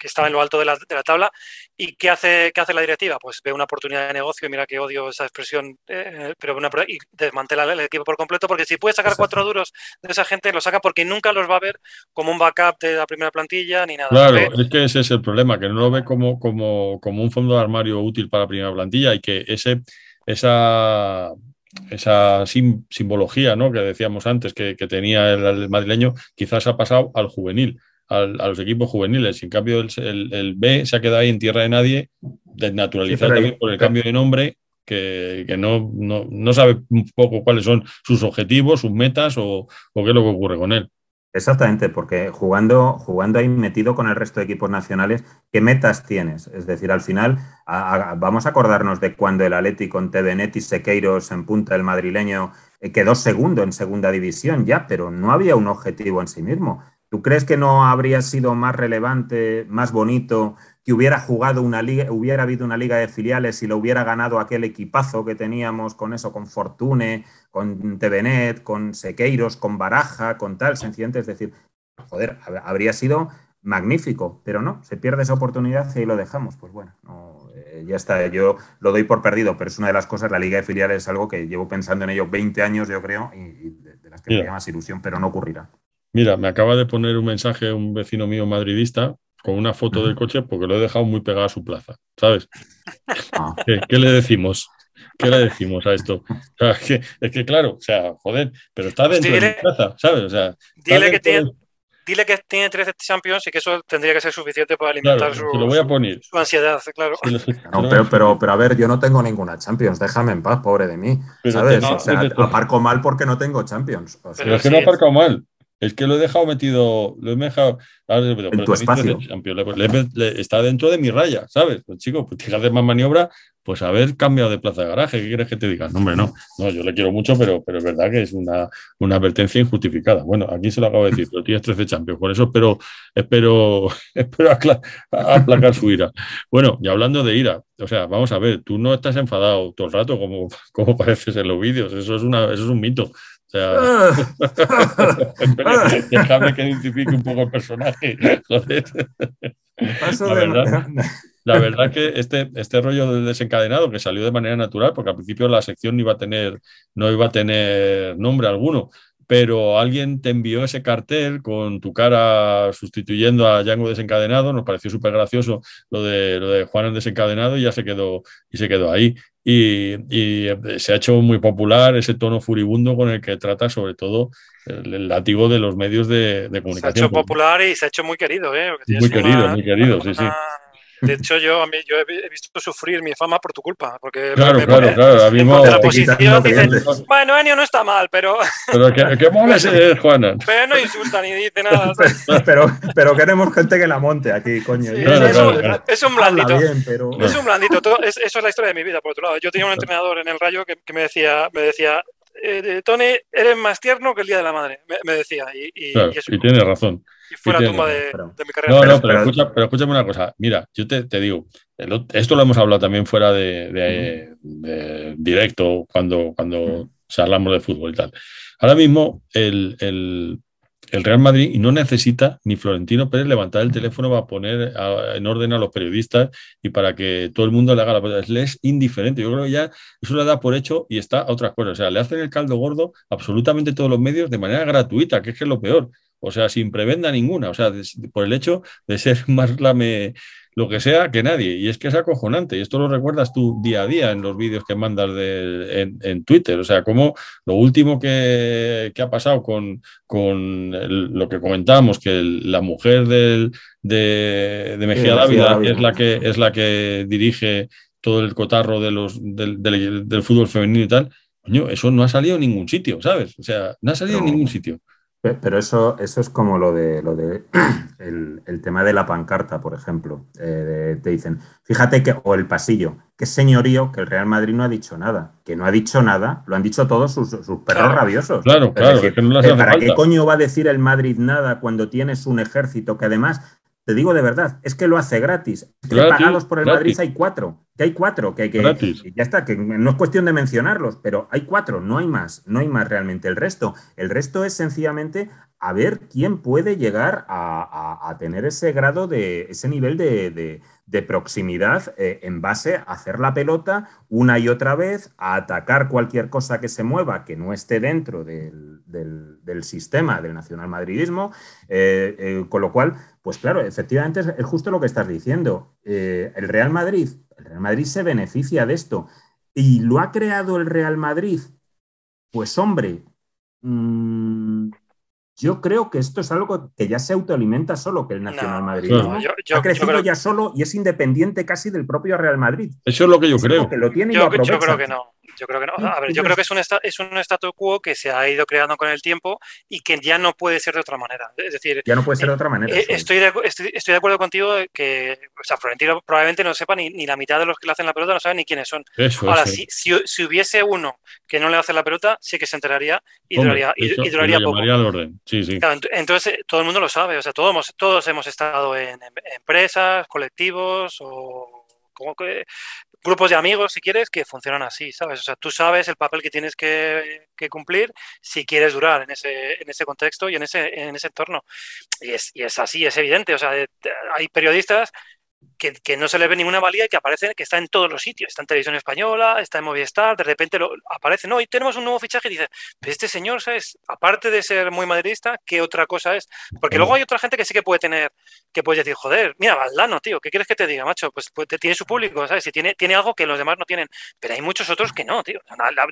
estaba en lo alto de la, la tabla ¿Y qué hace, qué hace la directiva? Pues ve una oportunidad de negocio, y mira que odio esa expresión, eh, pero y desmantela el equipo por completo, porque si puede sacar cuatro duros de esa gente, lo saca porque nunca los va a ver como un backup de la primera plantilla ni nada. Claro, es que ese es el problema, que no lo ve como, un fondo de armario útil para la primera plantilla y que esa simbología ¿no? que decíamos antes que, tenía el, madrileño, quizás ha pasado al juvenil a los equipos juveniles. en cambio, el, B se ha quedado ahí en tierra de nadie, desnaturalizado también por el cambio de nombre, que, no, sabe un poco cuáles son sus objetivos, sus metas o, qué es lo que ocurre con él. Exactamente, porque jugando, jugando ahí metido con el resto de equipos nacionales, ¿qué metas tienes? Es decir, al final vamos a acordarnos de cuando el Atlético con y Sequeiros en punta, del madrileño eh, quedó segundo en segunda división ya, pero no había un objetivo en sí mismo. ¿Tú crees que no habría sido más relevante, más bonito, que hubiera jugado una liga, hubiera habido una liga de filiales y lo hubiera ganado aquel equipazo que teníamos con eso, con Fortune, con Tevenet, con Sequeiros, con Baraja, con tal, sencillamente? Es decir, joder, habría sido magnífico, pero no, se pierde esa oportunidad y lo dejamos. Pues bueno, eh, ya está, yo lo doy por perdido, pero es una de las cosas, la liga de filiales es algo que llevo pensando en ello 20 años, yo creo, y, de, las que me llama más ilusión, pero no ocurrirá. Mira, me acaba de poner un mensaje un vecino mío madridista con una foto del coche porque lo he dejado muy pegado a su plaza, ¿sabes? Ah. ¿Qué, le decimos? ¿Qué le decimos a esto? es, que, claro, o sea, joder, pero está dentro de mi plaza, ¿sabes? O sea, dile que tiene... 13 Champions y que eso tendría que ser suficiente para alimentar su, ansiedad, claro. <laughs> pero, pero, a ver, yo no tengo ninguna Champions, déjame en paz, pobre de mí. Lo ¿Sabes? o sea, aparco mal porque no tengo Champions. pero es que no aparco mal. Es que lo he dejado metido, lo he dejado. en tu pues, está dentro de mi raya, ¿sabes? Pues chico, pues, que hacer más maniobra, pues haber cambiado de plaza de garaje, ¿qué quieres que te diga? No, hombre, no. No, yo le quiero mucho, pero, pero es verdad que es una, advertencia injustificada. Bueno, aquí se lo acabo de decir, pero tienes 13 Champions, por eso espero, espero, <laughs> espero aplacar su ira. Bueno, y hablando de ira, o sea, vamos a ver, tú no estás enfadado todo el rato como, como <laughs> pareces en los vídeos, eso es, eso es un mito. O sea, <laughs> déjame que identifique un poco el personaje. La verdad, la verdad que este, este rollo del desencadenado que salió de manera natural, porque al principio la sección iba a tener, no iba a tener nombre alguno, pero alguien te envió ese cartel con tu cara sustituyendo a Django desencadenado, nos pareció súper gracioso lo de, lo de Juan el desencadenado y ya se quedó, y se quedó ahí. Y, eh, se ha hecho muy popular ese tono furibundo con el que trata sobre todo el, látigo de los medios de, comunicación. Se ha hecho popular y se ha hecho muy querido. ¿eh? querido muy querido, muy querido, sí, sí. De hecho, yo, a mí, yo he visto sufrir mi fama por tu culpa. Porque claro, claro, claro. A mí la dicen, bueno, Enio no está mal, pero... <laughs> Pero qué qué Juana. Pero no insulta ni dice nada. pero, pero, queremos gente que la monte aquí, coño. es, un, blandito. Es un blandito. eso es la historia de mi vida, por otro lado. Yo tenía un entrenador en el Rayo que, me decía, me decía eh, eh, Tony, eres más tierno que el Día de la Madre, me, decía. Y, y tiene razón. No, no, pero, escucha, pero, escúchame una cosa. Mira, yo te, digo, esto lo hemos hablado también fuera de, directo cuando, cuando de fútbol y tal. Ahora mismo el, Real Madrid no necesita ni Florentino Pérez levantar el teléfono para poner en orden a los periodistas y para que todo el mundo le haga la pregunta. es indiferente. Yo creo que ya eso le da por hecho y está a otras cosas. O sea, le hacen el caldo gordo absolutamente todos los medios de manera gratuita, que es que es lo peor. O sea, sin prebenda ninguna. O sea, por el hecho de ser <laughs> más lame lo que sea que nadie. Y es que es acojonante. Y esto lo recuerdas tú día a día en los vídeos que mandas de, en, Twitter. O sea, como lo último que, que ha pasado con, con lo que comentábamos, que la mujer del, de, Mejía Dávida es la que es la que dirige todo el cotarro de los, del, fútbol femenino y tal. Coño, eso no ha salido en ningún sitio, ¿sabes? O sea, no ha salido en ningún sitio. Pero eso, eso es como lo de, lo de <clears throat> el, el tema de la pancarta, por ejemplo. Eh, te dicen, fíjate que, o el pasillo, qué señorío que el Real Madrid no ha dicho nada. Que no ha dicho nada, lo han dicho todos sus, perros rabiosos. Claro, claro. Eh, ¿Para qué coño va a decir el Madrid nada cuando tienes un ejército que además digo de verdad, es que lo hace gratis. pagados por el Madrid hay cuatro, que hay cuatro, que, que, que, ya está, que no es cuestión de mencionarlos, pero hay cuatro, no hay más, no hay más realmente el resto. El resto es sencillamente a ver quién puede llegar a, tener ese grado de, ese nivel de, proximidad eh, en base a hacer la pelota una y otra vez, a atacar cualquier cosa que se mueva que no esté dentro del, sistema del nacional madridismo eh, eh, con lo cual pues claro, efectivamente es justo lo que estás diciendo. Eh, el Real Madrid, el Real Madrid se beneficia de esto. ¿Y lo ha creado el Real Madrid? Pues hombre, mm, yo creo que esto es algo que ya se autoalimenta solo que el Nacional Madrid. ha crecido ya solo y es independiente casi del propio Real Madrid. Eso es lo que yo creo. yo creo que no. Yo creo que <laughs> yo creo que es un, es un statu quo que se ha ido creando con el tiempo y que ya no puede ser de otra manera. Es decir, ya no puede ser de eh, otra manera. Eh, estoy, de, estoy, de acuerdo contigo que o sea, Florentino probablemente no sepa ni, la mitad de los que le hacen la pelota, no saben ni quiénes son. Ahora, Si, hubiese uno que no le hace la pelota, sí que se enteraría y duraría, y poco. Sí, sí. entonces, todo el mundo lo sabe. O sea, todos hemos, todos hemos estado en, empresas, colectivos o como que grupos de amigos, si quieres, que funcionan así, ¿sabes? O sea, tú sabes el papel que tienes que, cumplir si quieres durar en ese, en ese contexto y en ese, en ese entorno. Y es, y es así, es evidente. O sea, hay periodistas que, no se les ve ninguna valía y que aparecen, que están en todos los sitios, está en televisión española, está en Movistar, de repente lo, aparece, no, y tenemos un nuevo fichaje y dice, pero este señor, ¿sabes? Aparte de ser muy madridista, ¿qué otra cosa es? Porque luego hay otra gente que sí que puede tener que puedes decir, joder, mira, Valdano, tío, ¿qué quieres que te diga, macho? Pues, pues tiene su público, ¿sabes? tiene, tiene algo que los demás no tienen. Pero hay muchos otros que no, tío.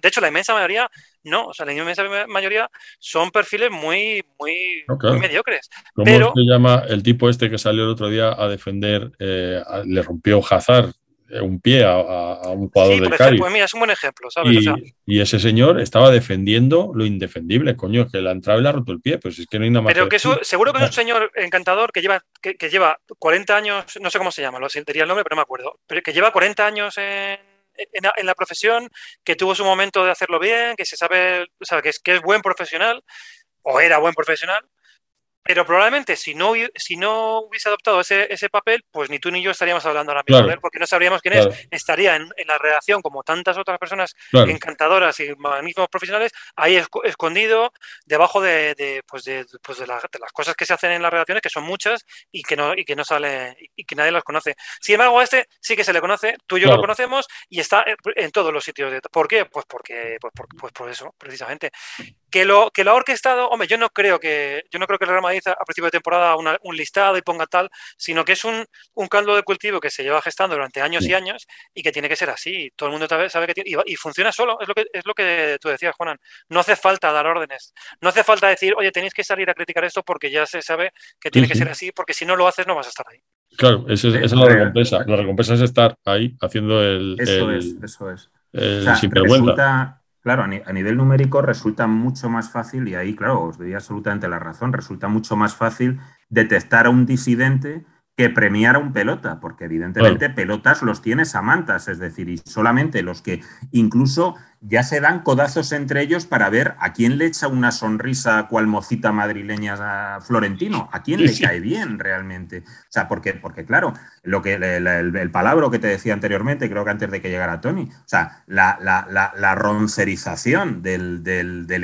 De hecho, la inmensa mayoría no. O sea, la inmensa mayoría son perfiles muy, muy, mediocres. ¿Cómo se llama el tipo este que salió el otro día a defender, eh, le rompió Hazard? Eh, un pie a, un jugador sí, Pues mira, es un buen ejemplo, Y, ese señor estaba defendiendo lo indefendible, coño, que la entrada y le ha roto el pie, pues que Pero que, eso, seguro que es un ah. señor encantador que lleva, que, lleva 40 años, no sé cómo se llama, lo sentiría el nombre, pero no me acuerdo, pero que lleva 40 años en, la profesión, que tuvo su momento de hacerlo bien, que se sabe, o que es, que es buen profesional o era buen profesional pero probablemente si no, si no hubiese adoptado ese, papel, pues ni tú ni yo estaríamos hablando ahora mismo de porque no sabríamos quién es. Estaría en, la redacción, como tantas otras personas encantadoras y magníficos profesionales, ahí escondido, debajo pues pues de, las cosas que se hacen en las redacciones, que son muchas y que no, y que no sale, y que nadie las conoce. Sin embargo, a este sí que se le conoce, tú y yo lo conocemos y está en todos los sitios. De, ¿Por qué? Pues porque, pues por pues eso, precisamente. Que lo, que lo ha orquestado, hombre, yo no creo que, yo no creo que el Real Madrid a principio de temporada un listado y ponga tal, sino que es un, caldo de cultivo que se lleva gestando durante años y años y que tiene que ser así. Todo el mundo sabe que tiene, y, funciona solo, es lo, que, es lo que tú decías, Juanan. No hace falta dar órdenes, no hace falta decir, oye, tenéis que salir a criticar esto porque ya se sabe que tiene que ser así, porque si no lo haces no vas a estar ahí. Claro, esa, es la recompensa. Eh, la recompensa es estar ahí haciendo el. Eso es, eso es. Claro, a, nivel numérico resulta mucho más fácil, y ahí, claro, os doy absolutamente la razón, resulta mucho más fácil detectar a un disidente que premiar a un pelota, porque evidentemente pelotas los tiene Samantas, es decir, y solamente los que incluso ya se dan codazos entre ellos para ver a quién le echa una sonrisa cual mocita madrileña Florentino, a quién le cae bien realmente. O sea, porque, porque claro, lo que, el, el, palabra que te decía anteriormente, creo que antes de que llegara Tony, o sea, la, la, roncerización del,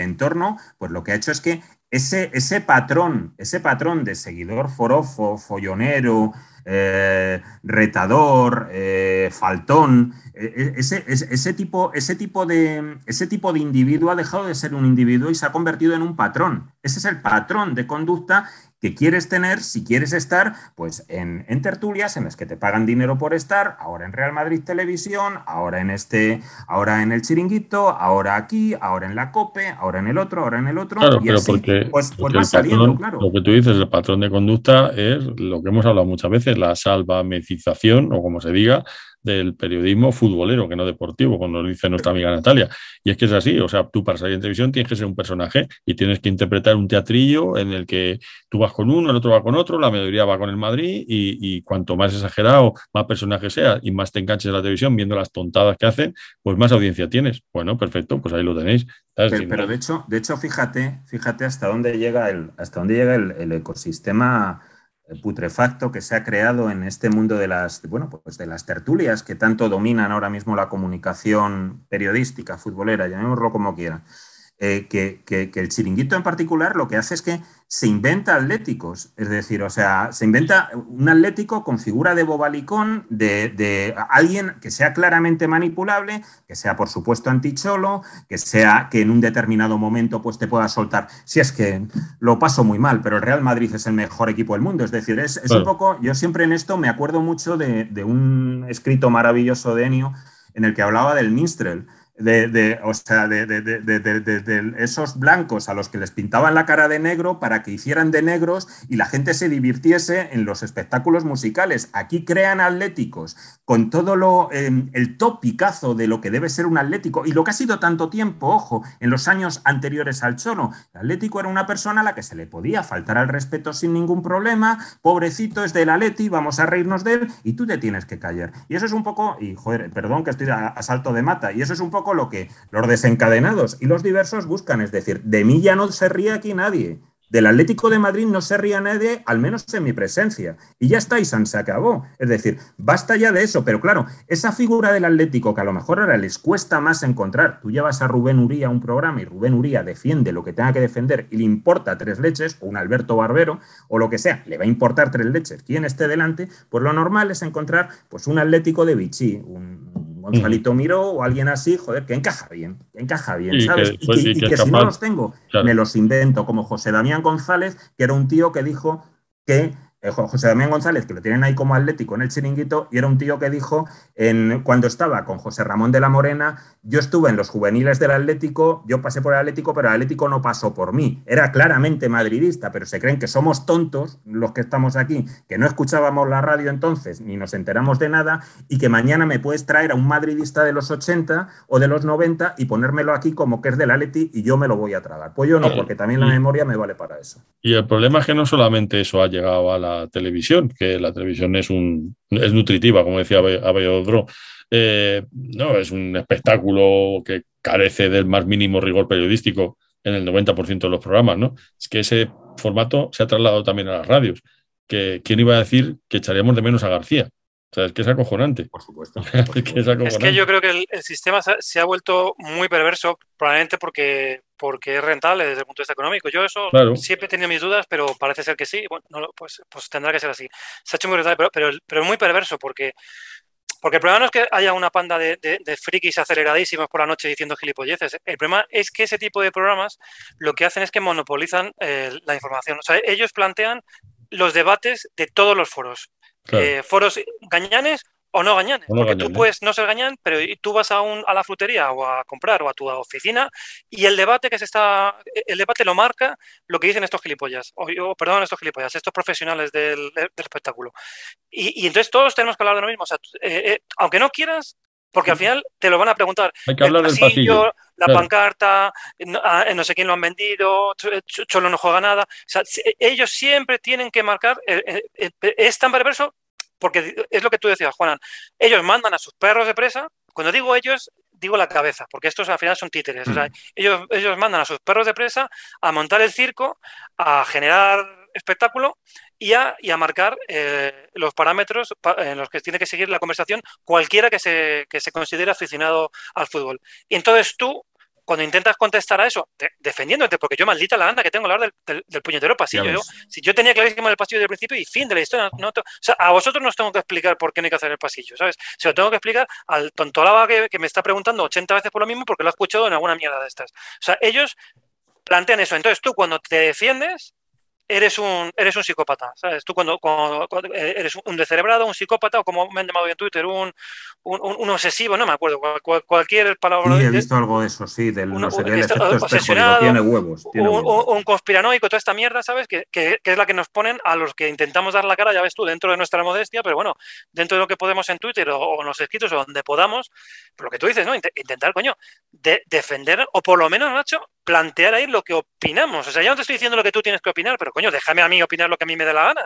entorno, pues lo que ha hecho es que ese, ese patrón, ese patrón de seguidor forofo, follonero, eh, retador, eh, faltón. Eh, ese, ese, ese, tipo, ese, tipo de, ese tipo de individuo ha dejado de ser un individuo y se ha convertido en un patrón. Ese es el patrón de conducta que quieres tener si quieres estar pues en, tertulias en las que te pagan dinero por estar, ahora en Real Madrid Televisión, ahora en este, ahora en el chiringuito, ahora aquí, ahora en la COPE, ahora en el otro, ahora en el otro. pero porque, pues, pues claro. Lo que tú dices, el patrón de conducta es lo que hemos hablado muchas veces, la salvamecización o como se diga, del periodismo futbolero, que no deportivo, como nos dice nuestra amiga Natalia. Y es que es así, o sea, tú para salir en televisión tienes que ser un personaje y tienes que interpretar un teatrillo en el que tú vas con uno, el otro va con otro, la mayoría va con el Madrid y, cuanto más exagerado, más personaje sea y más te enganches a la televisión viendo las tontadas que hacen, pues más audiencia tienes. Bueno, perfecto, pues ahí lo tenéis. Pero, de hecho, de hecho, fíjate, fíjate hasta dónde llega el, hasta dónde llega el ecosistema putrefacto que se ha creado en este mundo de las, bueno, pues de las tertulias que tanto dominan ahora mismo la comunicación periodística, futbolera, llamémoslo como quieran eh, que, el chiringuito en particular lo que hace es que se inventa atléticos, es decir, o sea, se inventa un atlético con figura de bobalicón, de, alguien que sea claramente manipulable, que sea por supuesto anticholo, que sea que en un determinado momento pues te pueda soltar, si es que lo paso muy mal, pero el Real Madrid es el mejor equipo del mundo, es decir, es, un poco, yo siempre en esto me acuerdo mucho de, de un escrito maravilloso de Enio en el que hablaba del Minstrel, de, o sea, de, esos blancos a los que les pintaban la cara de negro para que hicieran de negros y la gente se divirtiese en los espectáculos musicales. Aquí crean atléticos con todo lo, em, el topicazo de lo que debe ser un atlético y lo que ha sido tanto tiempo, ojo, en los años anteriores al chono. El atlético era una persona a la que se le podía faltar al respeto sin ningún problema, pobrecito es del atleti, vamos a reírnos de él y tú te tienes que callar. Y eso es un poco, y joder, perdón que estoy a salto de mata, y eso es un poco lo que los desencadenados y los diversos buscan. Es decir, de mí ya no se ríe aquí nadie. Del Atlético de Madrid no se ría nadie, al menos en mi presencia. Y ya está, y se acabó. Es decir, basta ya de eso. Pero claro, esa figura del Atlético que a lo mejor ahora les cuesta más encontrar. Tú llevas a Rubén Uría a un programa y Rubén Uría defiende lo que tenga que defender y le importa tres leches, o un Alberto Barbero, o lo que sea, le va a importar tres leches quien esté delante. Pues lo normal es encontrar pues, un Atlético de Vichy, un Gonzalito Miró o alguien así, joder, que encaja bien, que encaja bien, ¿sabes? y que, si no los tengo, me los invento, como José Damián González, que era un tío que dijo que eh, José Damián González, que lo tienen ahí como atlético en el chiringuito, y era un tío que dijo, en, cuando estaba con José Ramón de la Morena, yo estuve en los juveniles del Atlético, yo pasé por el Atlético, pero el Atlético no pasó por mí. Era claramente madridista, pero se creen que somos tontos los que estamos aquí, que no escuchábamos la radio entonces, ni nos enteramos de nada, y que mañana me puedes traer a un madridista de los 80 o de los 90 y ponérmelo aquí como que es del Atleti y yo me lo voy a tragar. Pues yo no, porque también la memoria me vale para eso. Y el problema es que no solamente eso ha llegado a la televisión, que la televisión es, un, es nutritiva, como decía Abelodro. Eh, no, es un espectáculo que carece del más mínimo rigor periodístico en el 90% de los programas, ¿no? Es que ese formato se ha trasladado también a las radios. Que, ¿Quién iba a decir que echaríamos de menos a García? es que es acojonante. Por supuesto. <laughs> es, que yo creo que el, sistema se ha, vuelto muy perverso, probablemente porque, porque es rentable desde el punto de vista económico. Yo eso siempre he tenido mis dudas, pero parece ser que sí. Bueno, pues, pues, tendrá que ser así. Se ha hecho muy rentable, pero, pero, muy perverso porque porque el problema no es que haya una panda de, frikis aceleradísimos por la noche diciendo gilipolleces. El problema es que ese tipo de programas lo que hacen es que monopolizan eh, la información. O sea, ellos plantean los debates de todos los foros. Eh, foros gañanes o no gañanes. porque tú puedes no ser gañán, pero tú vas a, un, a la frutería o a comprar o a tu oficina y el debate que se está. El debate lo marca lo que dicen estos gilipollas. O, perdón, estos gilipollas, estos profesionales del, espectáculo. Y, entonces todos tenemos que hablar de lo mismo. Eh, eh, aunque no quieras, porque al final te lo van a preguntar. el pasillo, La pancarta, ah, eh, no, sé quién lo han vendido, eh, Cholo no juega nada. Eh, ellos siempre tienen que marcar. es tan perverso porque es lo que tú decías, Juanan. Ellos mandan a sus perros de presa. Cuando digo ellos, digo la cabeza, porque estos al final son títeres. Mm. ellos, ellos mandan a sus perros de presa a montar el circo, a generar espectáculo y a, marcar eh, los parámetros en los que tiene que seguir la conversación cualquiera que se, se considere aficionado al fútbol. Y entonces tú, cuando intentas contestar a eso, defendiéndote, porque yo maldita la anda que tengo la hora del, puñetero pasillo. si yo tenía clarísimo el pasillo de principio y fin de la historia. a vosotros no os tengo que explicar por qué no hay que hacer el pasillo, ¿sabes? Se lo tengo que explicar al tontolaba que, que me está preguntando 80 veces por lo mismo porque lo ha escuchado en alguna mierda de estas. O sea, ellos plantean eso. Entonces tú cuando te defiendes, eres un, eres un psicópata, ¿sabes? Tú cuando, eh, eres un decerebrado un psicópata, o como me han llamado en Twitter, un, obsesivo, no me acuerdo, cualquier palabra. Sí, he visto algo de eso, sí, del un, no este obsesionado, tiene huevos, Un, conspiranoico, toda esta mierda, ¿sabes? Que, es la que nos ponen a los que intentamos dar la cara, ya ves tú, dentro de nuestra modestia, pero bueno, dentro de lo que podemos en Twitter o, en los escritos o donde podamos, lo que tú dices, ¿no? Intentar, coño, de, defender, o por lo menos, Nacho, plantear ahí lo que opinamos. O sea, ya no te estoy diciendo lo que tú tienes que opinar, pero coño, déjame a mí opinar lo que a mí me dé la gana.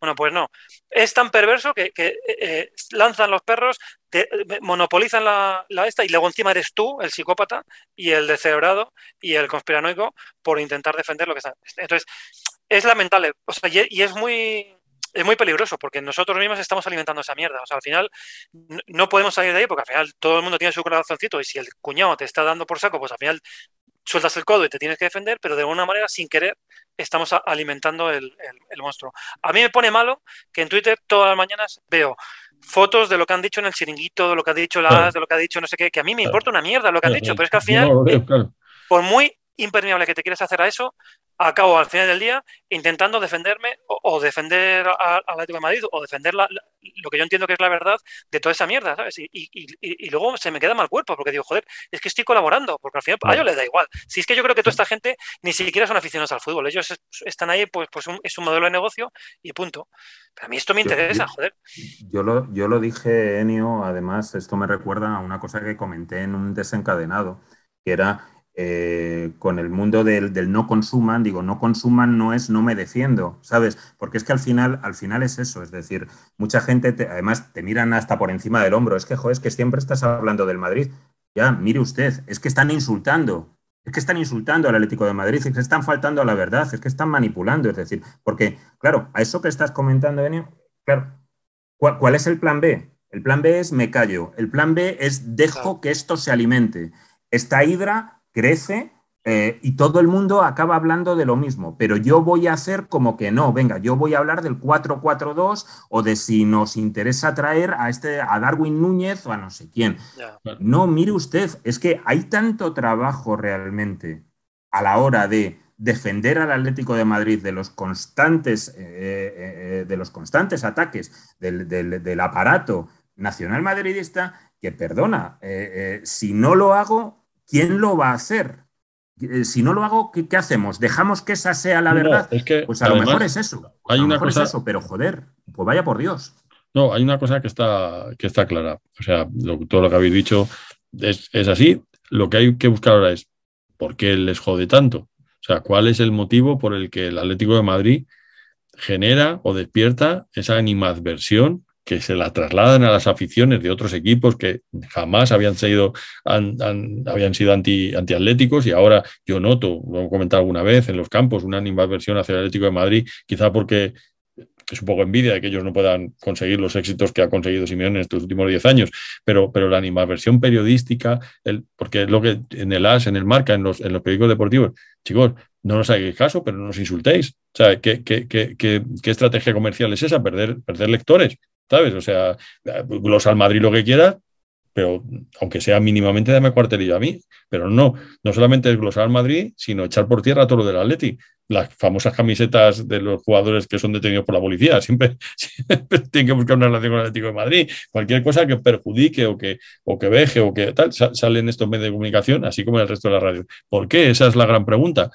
Bueno, pues no. Es tan perverso que, eh, eh, lanzan los perros, eh, monopolizan la, esta y luego encima eres tú, el psicópata y el deshebrado y el conspiranoico por intentar defender lo que está. Entonces, es lamentable. O sea, y, es muy es muy peligroso porque nosotros mismos estamos alimentando esa mierda. O sea, al final no podemos salir de ahí porque al final todo el mundo tiene su corazoncito y si el cuñado te está dando por saco, pues al final sueltas el codo y te tienes que defender, pero de alguna manera, sin querer, estamos alimentando el, monstruo. A mí me pone malo que en Twitter todas las mañanas veo fotos de lo que han dicho en el chiringuito, de lo que ha dicho la de lo que ha dicho no sé qué, que a mí me importa una mierda lo que han dicho, pero es que al final, eh, por muy impermeable que te quieras hacer a eso, acabo al final del día intentando defenderme o, defender al Atlético de Madrid o defender lo que yo entiendo que es la verdad de toda esa mierda, ¿sabes? Y, luego se me queda mal cuerpo porque digo, joder, es que estoy colaborando, porque al final a ellos les da igual. Si es que yo creo que toda esta gente ni siquiera son aficionados al fútbol, ellos están ahí, pues, pues es un modelo de negocio y punto. Pero a mí esto me interesa, joder. Yo lo, yo lo dije, Enio, además, esto me recuerda a una cosa que comenté en un desencadenado, que era eh, con el mundo del, no consuman, digo, no consuman no es no me defiendo, ¿sabes? Porque es que al final, al final es eso, es decir, mucha gente, además te miran hasta por encima del hombro, es que, joder, es que siempre estás hablando del Madrid, ya, mire usted, es que están insultando, es que están insultando al Atlético de Madrid, es que están faltando a la verdad, es que están manipulando, es decir, porque, claro, a eso que estás comentando, claro, ¿cuál, ¿cuál, es el plan B? El plan B es me callo, el plan B es dejo que esto se alimente. Esta hidra crece eh, y todo el mundo acaba hablando de lo mismo, pero yo voy a hacer como que no, venga, yo voy a hablar del 442 o de si nos interesa traer a, este, a Darwin Núñez o a no sé quién. No, mire usted, es que hay tanto trabajo realmente a la hora de defender al Atlético de Madrid de los constantes, eh, eh, de los constantes ataques del aparato nacional madridista que perdona, si no lo hago, ¿quién lo va a hacer? Eh, si no lo hago, ¿qué, hacemos? ¿Dejamos que esa sea la verdad? pues a lo mejor es eso. Hay lo mejor es eso, pero joder, pues vaya por Dios. No, hay una cosa que está, que está clara. O sea, todo lo que habéis dicho es, es, así. Lo que hay que buscar ahora es por qué les jode tanto. O sea, cuál es el motivo por el que el Atlético de Madrid genera o despierta esa animadversión que se la trasladan a las aficiones de otros equipos que jamás habían sido, habían sido anti, antiatléticos y ahora yo noto, lo he comentado alguna vez, en los campos una animadversión hacia el Atlético de Madrid, quizá porque es un poco envidia de que ellos no puedan conseguir los éxitos que ha conseguido Simeone en estos últimos 10 años, pero, pero la animadversión periodística, el, porque es lo que en el AS, en el Marca, en los, periódicos deportivos, chicos, no nos hagáis caso, pero no nos insultéis. O sea, ¿qué, qué, estrategia comercial es esa? Perder, perder lectores. ¿sabes? O sea, glosar al Madrid lo que quiera, pero aunque sea mínimamente, dame cuartelillo a mí. Pero no, no solamente es glosar al Madrid, sino echar por tierra todo lo del Atleti. Las famosas camisetas de los jugadores que son detenidos por la policía, <laughs> siempre, tienen que buscar una relación con el Atlético de Madrid. Cualquier cosa que perjudique o que, veje o que tal, salen estos medios de comunicación, así como en el resto de la radio. ¿Por qué? Esa es la gran pregunta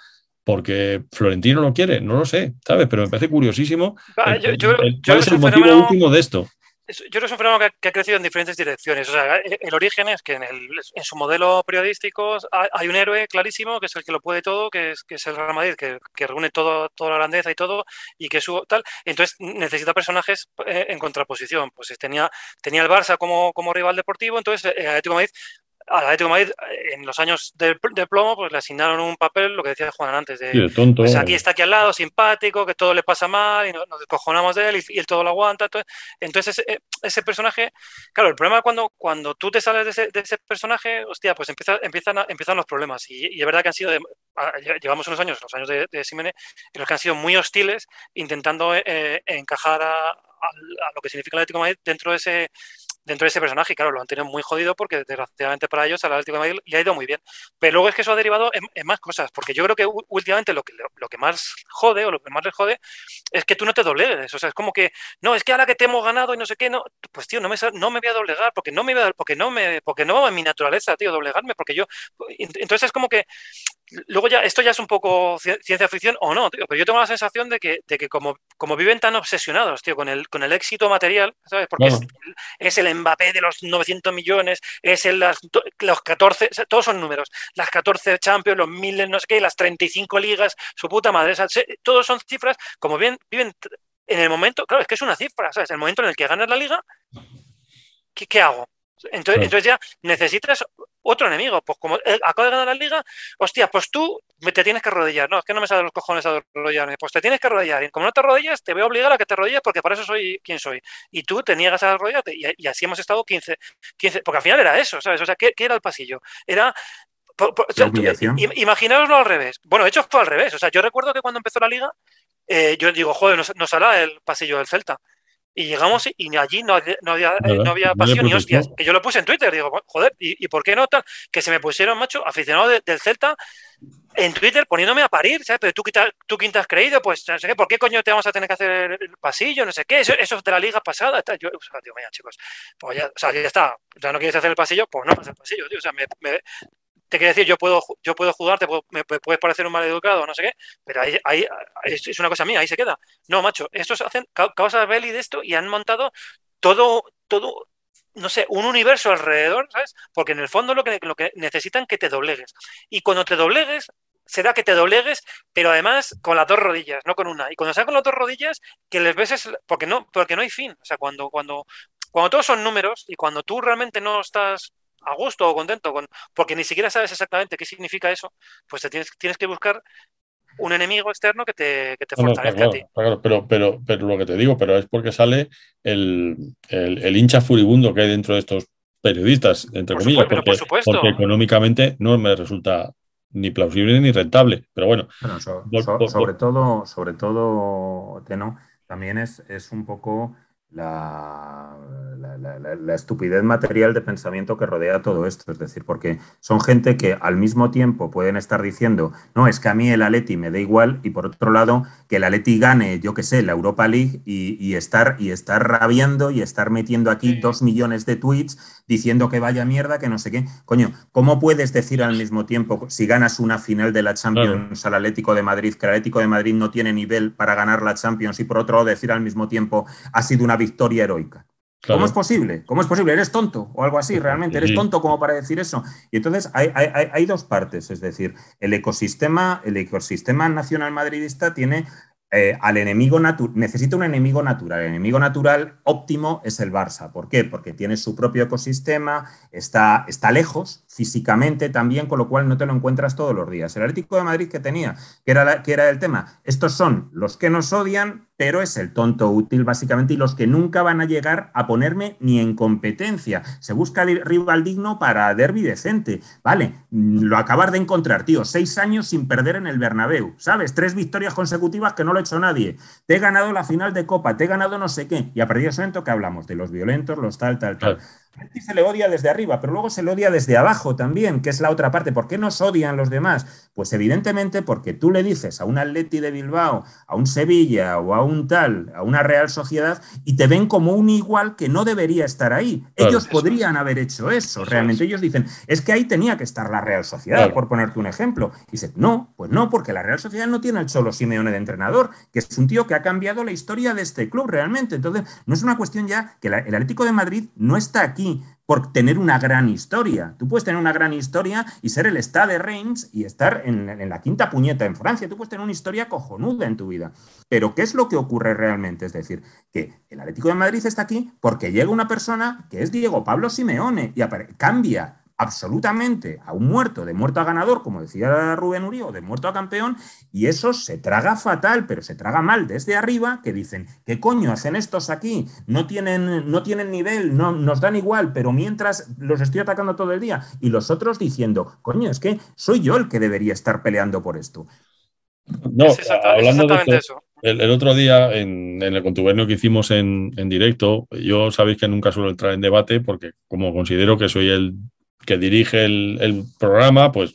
porque Florentino lo quiere, no lo sé, ¿sabes? Pero me parece curiosísimo. yo, es el motivo último de esto? Yo creo que es un fenómeno que, ha, crecido en diferentes direcciones. O sea, el, origen es que en, su modelo periodístico hay un héroe clarísimo que es el que lo puede todo, que es, el Real Madrid, que, reúne toda la grandeza y todo, y que es su tal. Entonces necesita personajes eh, en contraposición. Pues tenía, tenía el Barça como, como rival deportivo, entonces el eh, Atlético Madrid al Madrid eh, en los años de, plomo pues le asignaron un papel, lo que decía Juan antes, de tonto, pues, aquí está aquí al lado, simpático, que todo le pasa mal y nos, descojonamos de él y, él todo lo aguanta. Entonces eh, ese, personaje, claro, el problema es cuando, cuando tú te sales de ese, personaje, hostia, pues empieza, empiezan, los problemas y, es verdad que han sido, llevamos unos años, los años de, de en los que han sido muy hostiles intentando eh, encajar a, lo que significa el Atlético Madrid dentro de ese dentro de ese personaje. claro, lo han tenido muy jodido porque desgraciadamente para ellos a la última Madrid le ha ido muy bien. Pero luego es que eso ha derivado en, más cosas, porque yo creo que últimamente lo que, lo, que más jode o lo que más les jode es que tú no te doblegues. O sea, es como que, no, es que ahora que te hemos ganado y no sé qué, no, pues tío, no me, no me voy a doblegar porque no me voy a, porque no me, porque no va mi naturaleza, tío, doblegarme, porque yo. Entonces es como que luego ya, esto ya es un poco ciencia ficción o no, pero yo tengo la sensación de que, de que como, como viven tan obsesionados, tío, con el, con el éxito material, ¿sabes? Porque es, el Mbappé de los 900 millones, es el, los 14, todos son números, las 14 Champions, los miles, no sé qué, las 35 ligas, su puta madre, todos son cifras, como bien, viven en el momento, claro, es que es una cifra, ¿sabes? El momento en el que ganas la liga, ¿qué, qué hago? Entonces, entonces ya necesitas otro enemigo. Pues como eh, acaba de ganar la liga, hostia, pues tú te tienes que arrodillar. No, es que no me salen los cojones a arrodillarme. Pues te tienes que arrodillar. Y como no te arrodillas, te voy a obligar a que te arrodilles porque para eso soy quien soy. Y tú te niegas a arrodillarte. Y, así hemos estado 15, 15. Porque al final era eso, ¿sabes? O sea, ¿qué, era el pasillo? Era por, al revés. Bueno, de hecho fue al revés. O sea, yo recuerdo que cuando empezó la liga, eh, yo digo, joder, nos, nos hará el pasillo del Celta. Y llegamos y allí no, eh, no había, no había pasión ni hostias. Que yo lo puse en Twitter, digo, joder, ¿y, por qué no tal? Que se me pusieron, macho, aficionados del Celta en Twitter poniéndome a parir, ¿sabes? Pero tú, tú quién has creído, pues no sé qué, ¿por qué coño te vamos a tener que hacer el pasillo? No sé qué, eso, es de la liga pasada. yo, digo, mira, chicos, pues ya, o sea, ya está, ya no quieres hacer el pasillo, pues no el pasillo, tío. O sea, me, te decir, yo puedo, yo puedo me, puedes parecer un mal educado, no sé qué, pero ahí, es, una cosa mía, ahí se queda. No, macho, estos hacen causas belly de esto y han montado todo, todo, no sé, un universo alrededor, ¿sabes? Porque en el fondo lo que, lo que necesitan que te doblegues. Y cuando te doblegues, será que te doblegues, pero además con las dos rodillas, no con una. Y cuando sea con las dos rodillas, que les beses, porque no, porque no hay fin. O sea, cuando, cuando, cuando todos son números y cuando tú realmente no estás a gusto o contento, con, porque ni siquiera sabes exactamente qué significa eso, pues tienes, tienes que buscar un enemigo externo que te, que fortalezca a ti. Claro, pero, pero, pero lo que te digo, pero es porque sale el, hincha furibundo que hay dentro de estos periodistas, entre comillas, porque, económicamente no me resulta ni plausible ni rentable. Pero bueno. sobre todo, sobre todo, Teno, también es, es un poco la, la, estupidez material de pensamiento que rodea todo esto. Es decir, porque son gente que al mismo tiempo pueden estar diciendo, no, es que a mí el Aleti me da igual, y por otro lado, que el Aleti gane, yo qué sé, la Europa League y, estar, y estar rabiando y estar metiendo aquí dos millones de tweets diciendo que vaya mierda, que no sé qué. Coño, ¿cómo puedes decir al mismo tiempo, si ganas una final de la Champions al Atlético de Madrid, que el Atlético de Madrid no tiene nivel para ganar la Champions y por otro lado decir al mismo tiempo, ha sido una victoria heroica? ¿Cómo es posible? ¿Cómo es posible? ¿Eres tonto? O algo así, realmente. ¿Eres tonto como para decir eso? Y entonces hay, hay, hay dos partes, es decir, el ecosistema, el ecosistema nacional madridista tiene eh, al enemigo necesita un enemigo natural. El enemigo natural óptimo es el Barça. ¿Por qué? Porque tiene su propio ecosistema, está lejos, físicamente también, con lo cual no te lo encuentras todos los días. El Atlético de Madrid que tenía, que era, que era el tema, estos son los que nos odian, pero es el tonto útil básicamente y los que nunca van a llegar a ponerme ni en competencia. Se busca rival digno para derby decente, ¿vale? Mm, lo acabas de encontrar, tío, seis años sin perder en el Bernabéu, ¿sabes? Tres victorias consecutivas que no lo ha hecho nadie. Te he ganado la final de Copa, te he ganado no sé qué. Y a partir de ese momento que hablamos de los violentos, los tal, tal, tal se le odia desde arriba, pero luego se le odia desde abajo también, que es la otra parte. ¿Por qué nos odian los demás? Pues evidentemente porque tú le dices a un Atleti de Bilbao, a un Sevilla o a un tal, a una Real Sociedad, y te ven como un igual que no debería estar ahí. ellos podrían haber hecho eso, realmente. Ellos dicen, es que ahí tenía que estar la Real Sociedad, por ponerte un ejemplo. Y dices, no, pues no, porque la Real Sociedad no tiene el solo Simeone de entrenador, que es un tío que ha cambiado la historia de este club realmente. Entonces, no es una cuestión ya que el Atlético de Madrid no está aquí por tener una gran historia. Tú puedes tener una gran historia y ser el Stade de Reims y estar en, en, la quinta puñeta en Francia. Tú puedes tener una historia cojonuda en tu vida. Pero ¿qué es lo que ocurre realmente? Es decir, que el Atlético de Madrid está aquí porque llega una persona que es Diego Pablo Simeone y cambia absolutamente a un muerto, de muerto a ganador, como decía Rubén Urió, de muerto a campeón, y eso se traga fatal, pero se traga mal desde arriba, que dicen, ¿qué coño hacen estos aquí? No tienen, no tienen nivel, no, nos dan igual, pero mientras los estoy atacando todo el día, y los otros diciendo, coño, es que soy yo el que debería estar peleando por esto. No, hablando de eso. El, otro día, en, el contubernio que hicimos en, en, directo, yo sabéis que nunca suelo entrar en debate porque como considero que soy el que dirige el, programa, pues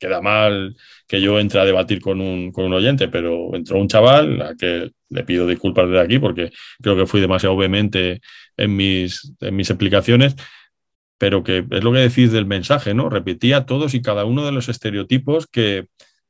queda mal que yo entre a debatir con un, oyente, pero entró un chaval a que le pido disculpas desde aquí porque creo que fui demasiado vehemente en mis, en mis explicaciones, pero que es lo que decís del mensaje, ¿no? Repetía todos y cada uno de los estereotipos que,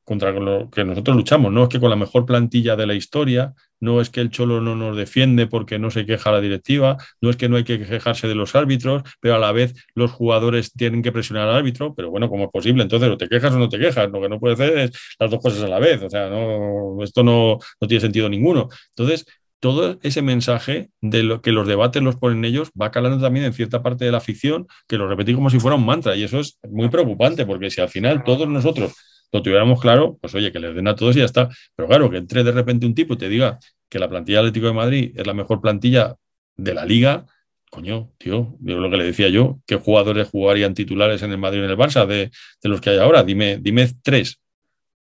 contra lo que nosotros luchamos. No es que con la mejor plantilla de la historia, no es que el Cholo no nos defiende porque no se queja la directiva, no es que no hay que quejarse de los árbitros, pero a la vez los jugadores tienen que presionar al árbitro, pero bueno, ¿cómo es posible? Entonces, o te quejas o no te quejas, lo que no puede hacer es las dos cosas a la vez, o sea, no, esto no, no tiene sentido ninguno. Entonces, todo ese mensaje de lo que los debates los ponen ellos va calando también en cierta parte de la ficción que lo repetí como si fuera un mantra, y eso es muy preocupante, porque si al final todos nosotros lo tuviéramos claro, pues oye, que les den a todos y ya está. Pero claro, que entre de repente un tipo y te diga que la plantilla Atlético de Madrid es la mejor plantilla de la liga, coño, tío, lo que le decía yo, ¿qué jugadores jugarían titulares en el Madrid y en el Barça de, los que hay ahora? Dime, dime tres.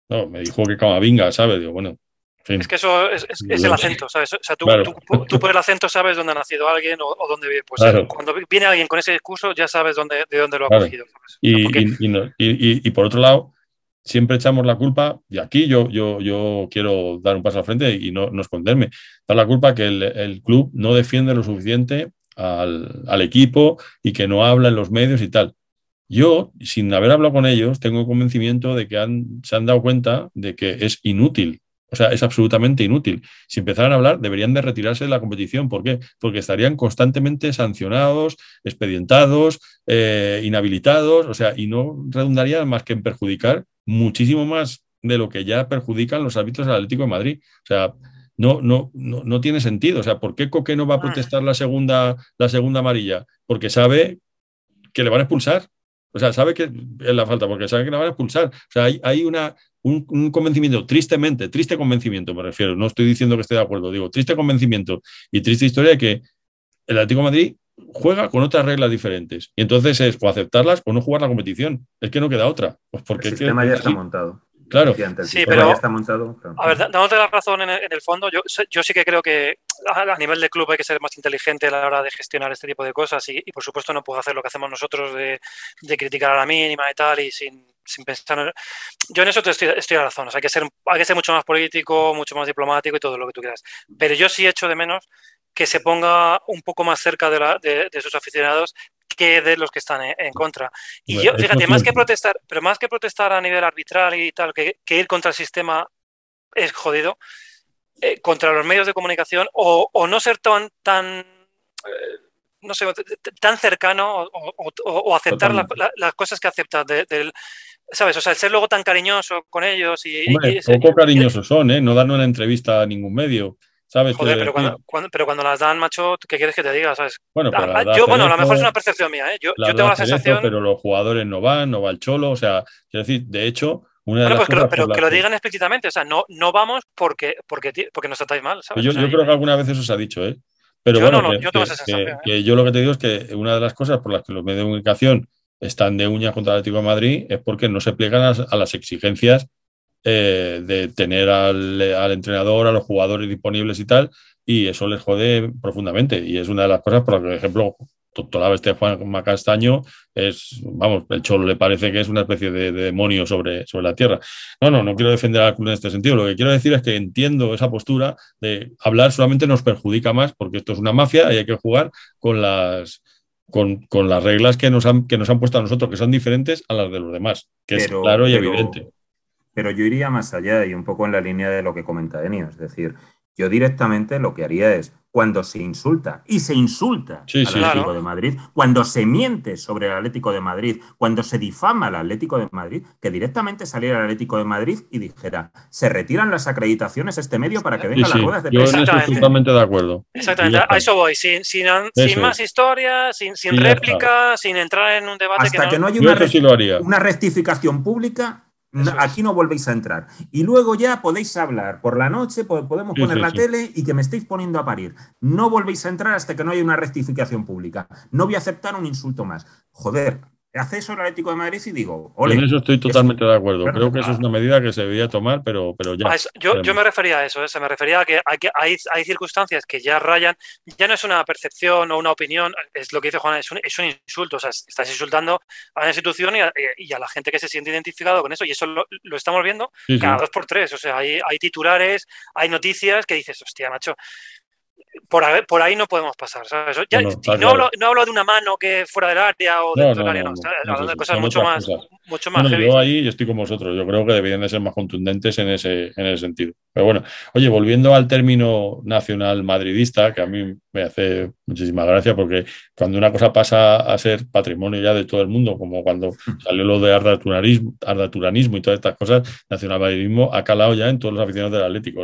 No, me dijo que Camavinga, ¿sabes? bueno. Es que eso es, el acento, ¿sabes? O sea, tú, por el acento sabes dónde ha nacido alguien o, dónde vive. Pues cuando viene alguien con ese discurso ya sabes de dónde lo ha cogido. y por otro lado, siempre echamos la culpa, y aquí yo, yo, yo quiero dar un paso al frente y no, esconderme, dar la culpa que el, club no defiende lo suficiente al, equipo y que no habla en los medios y tal. Yo, sin haber hablado con ellos, tengo convencimiento de que han, se han dado cuenta de que es inútil. O sea, es absolutamente inútil. Si empezaran a hablar, deberían de retirarse de la competición. ¿Por qué? Porque estarían constantemente sancionados, expedientados, eh, inhabilitados, o sea, y no redundaría más que en perjudicar muchísimo más de lo que ya perjudican los árbitros del Atlético de Madrid. O sea, no, no, no, no tiene sentido. O sea, ¿por qué Coque no va a protestar la segunda, la segunda amarilla? Porque sabe que le van a expulsar. O sea, sabe que es la falta, porque sabe que la van a expulsar. O sea, hay, una, un, un, convencimiento, tristemente, triste convencimiento, me refiero. No estoy diciendo que esté de acuerdo, digo, triste convencimiento y triste historia de que el Atlético de Madrid juega con otras reglas diferentes. Y entonces es o aceptarlas o no jugar la competición. Es que no queda otra. Pues porque el sistema ya está montado. Claro. sí, pero ya está montado. A ver, dándote la razón en el, fondo, yo, yo, sí que creo que a, nivel de club hay que ser más inteligente a la hora de gestionar este tipo de cosas y, por supuesto no puedo hacer lo que hacemos nosotros de, criticar a la mínima y tal y sin, sin pensar. Yo en eso estoy, estoy a razón. O sea, hay que, ser, hay que ser mucho más político, mucho más diplomático y todo lo que tú quieras. Pero yo sí he hecho de menos que se ponga un poco más cerca de, sus aficionados que de los que están en, contra. Y yo, fíjate, más que protestar, pero más que protestar a nivel arbitral y tal, que, ir contra el sistema es jodido, eh, contra los medios de comunicación, o, no ser tan, tan eh, no sé, tan cercano o, aceptar las cosas que aceptas del, ¿sabes? O sea, ser luego tan cariñoso con ellos y... poco cariñosos son, ¿eh? No dan una entrevista a ningún medio. Joder, pero cuando, las dan, macho, ¿qué quieres que te diga? Bueno, a, lo mejor es una percepción mía, ¿eh? Yo, tengo la sensación. pero los jugadores no van, no va el cholo, o sea, quiero decir, de hecho. Una de las pues pero que lo digan explícitamente, o sea, no, no vamos porque, porque, porque nos tratáis mal, pues Yo, creo que alguna vez eso se ha dicho, ¿eh? Pero bueno, yo lo que te digo es que una de las cosas por las que los medios de comunicación están de uña contra el Atlético de Madrid es porque no se pliegan a las exigencias eh, de tener al, entrenador, a los jugadores disponibles y tal, y eso les jode profundamente. Y es una de las cosas, por ejemplo, la este Juan Macastaño es, vamos, el cholo le parece que es una especie de, demonio sobre, sobre la tierra. No, no, no quiero defender al club en este sentido. Lo que quiero decir es que entiendo esa postura de hablar solamente nos perjudica más porque esto es una mafia y hay que jugar con las, con, las reglas que nos, han, que nos han puesto a nosotros, que son diferentes a las de los demás, que es claro y evidente. Pero yo iría más allá y un poco en la línea de lo que comenta Enio. Es decir, yo directamente lo que haría es, cuando se insulta, y se insulta al Atlético de Madrid, cuando se miente sobre el Atlético de Madrid, cuando se difama al Atlético de Madrid, que directamente saliera el Atlético de Madrid y dijera, se retiran las acreditaciones este medio para que venga las ruedas de prensa. Yo estoy de acuerdo. Exactamente, a eso voy, sin, más historias, sin, sin sin entrar en un debate. Hasta que no, hay una rectificación pública, aquí no volvéis a entrar. Y luego ya podéis hablar. Por la noche podemos poner la tele y que me estéis poniendo a parir. No volvéis a entrar hasta que no haya una rectificación pública. No voy a aceptar un insulto más. Joder, hace eso el Atlético de Madrid y digo, ole. En eso estoy totalmente de acuerdo. Creo que eso es una medida que se debería tomar, pero, pero ya. Pues, yo, me refería a eso, ¿eh? se me refería a que, hay, circunstancias que ya rayan, ya no es una percepción o una opinión, es lo que dice Juan, es un, insulto, o sea, estás insultando a la institución y a, la gente que se siente identificado con eso, y eso lo, estamos viendo cada dos por tres, o sea, hay, hay titulares, hay noticias que dices, hostia, macho, por, por ahí no podemos pasar. ¿sabes? Ya, no, no, no, hablo, de una mano que fuera del área o dentro del área, no. Hablo de cosas mucho más, mucho más. Yo ahí yo estoy con vosotros. Yo creo que deberían de ser más contundentes en ese, en ese sentido. Pero bueno, oye, volviendo al término nacional madridista, que a mí me hace muchísima gracia porque cuando una cosa pasa a ser patrimonio ya de todo el mundo, como cuando <laughs> salió lo de ardaturanismo, ardaturanismo y todas estas cosas, nacional madridismo ha calado ya en todos los aficionados del Atlético.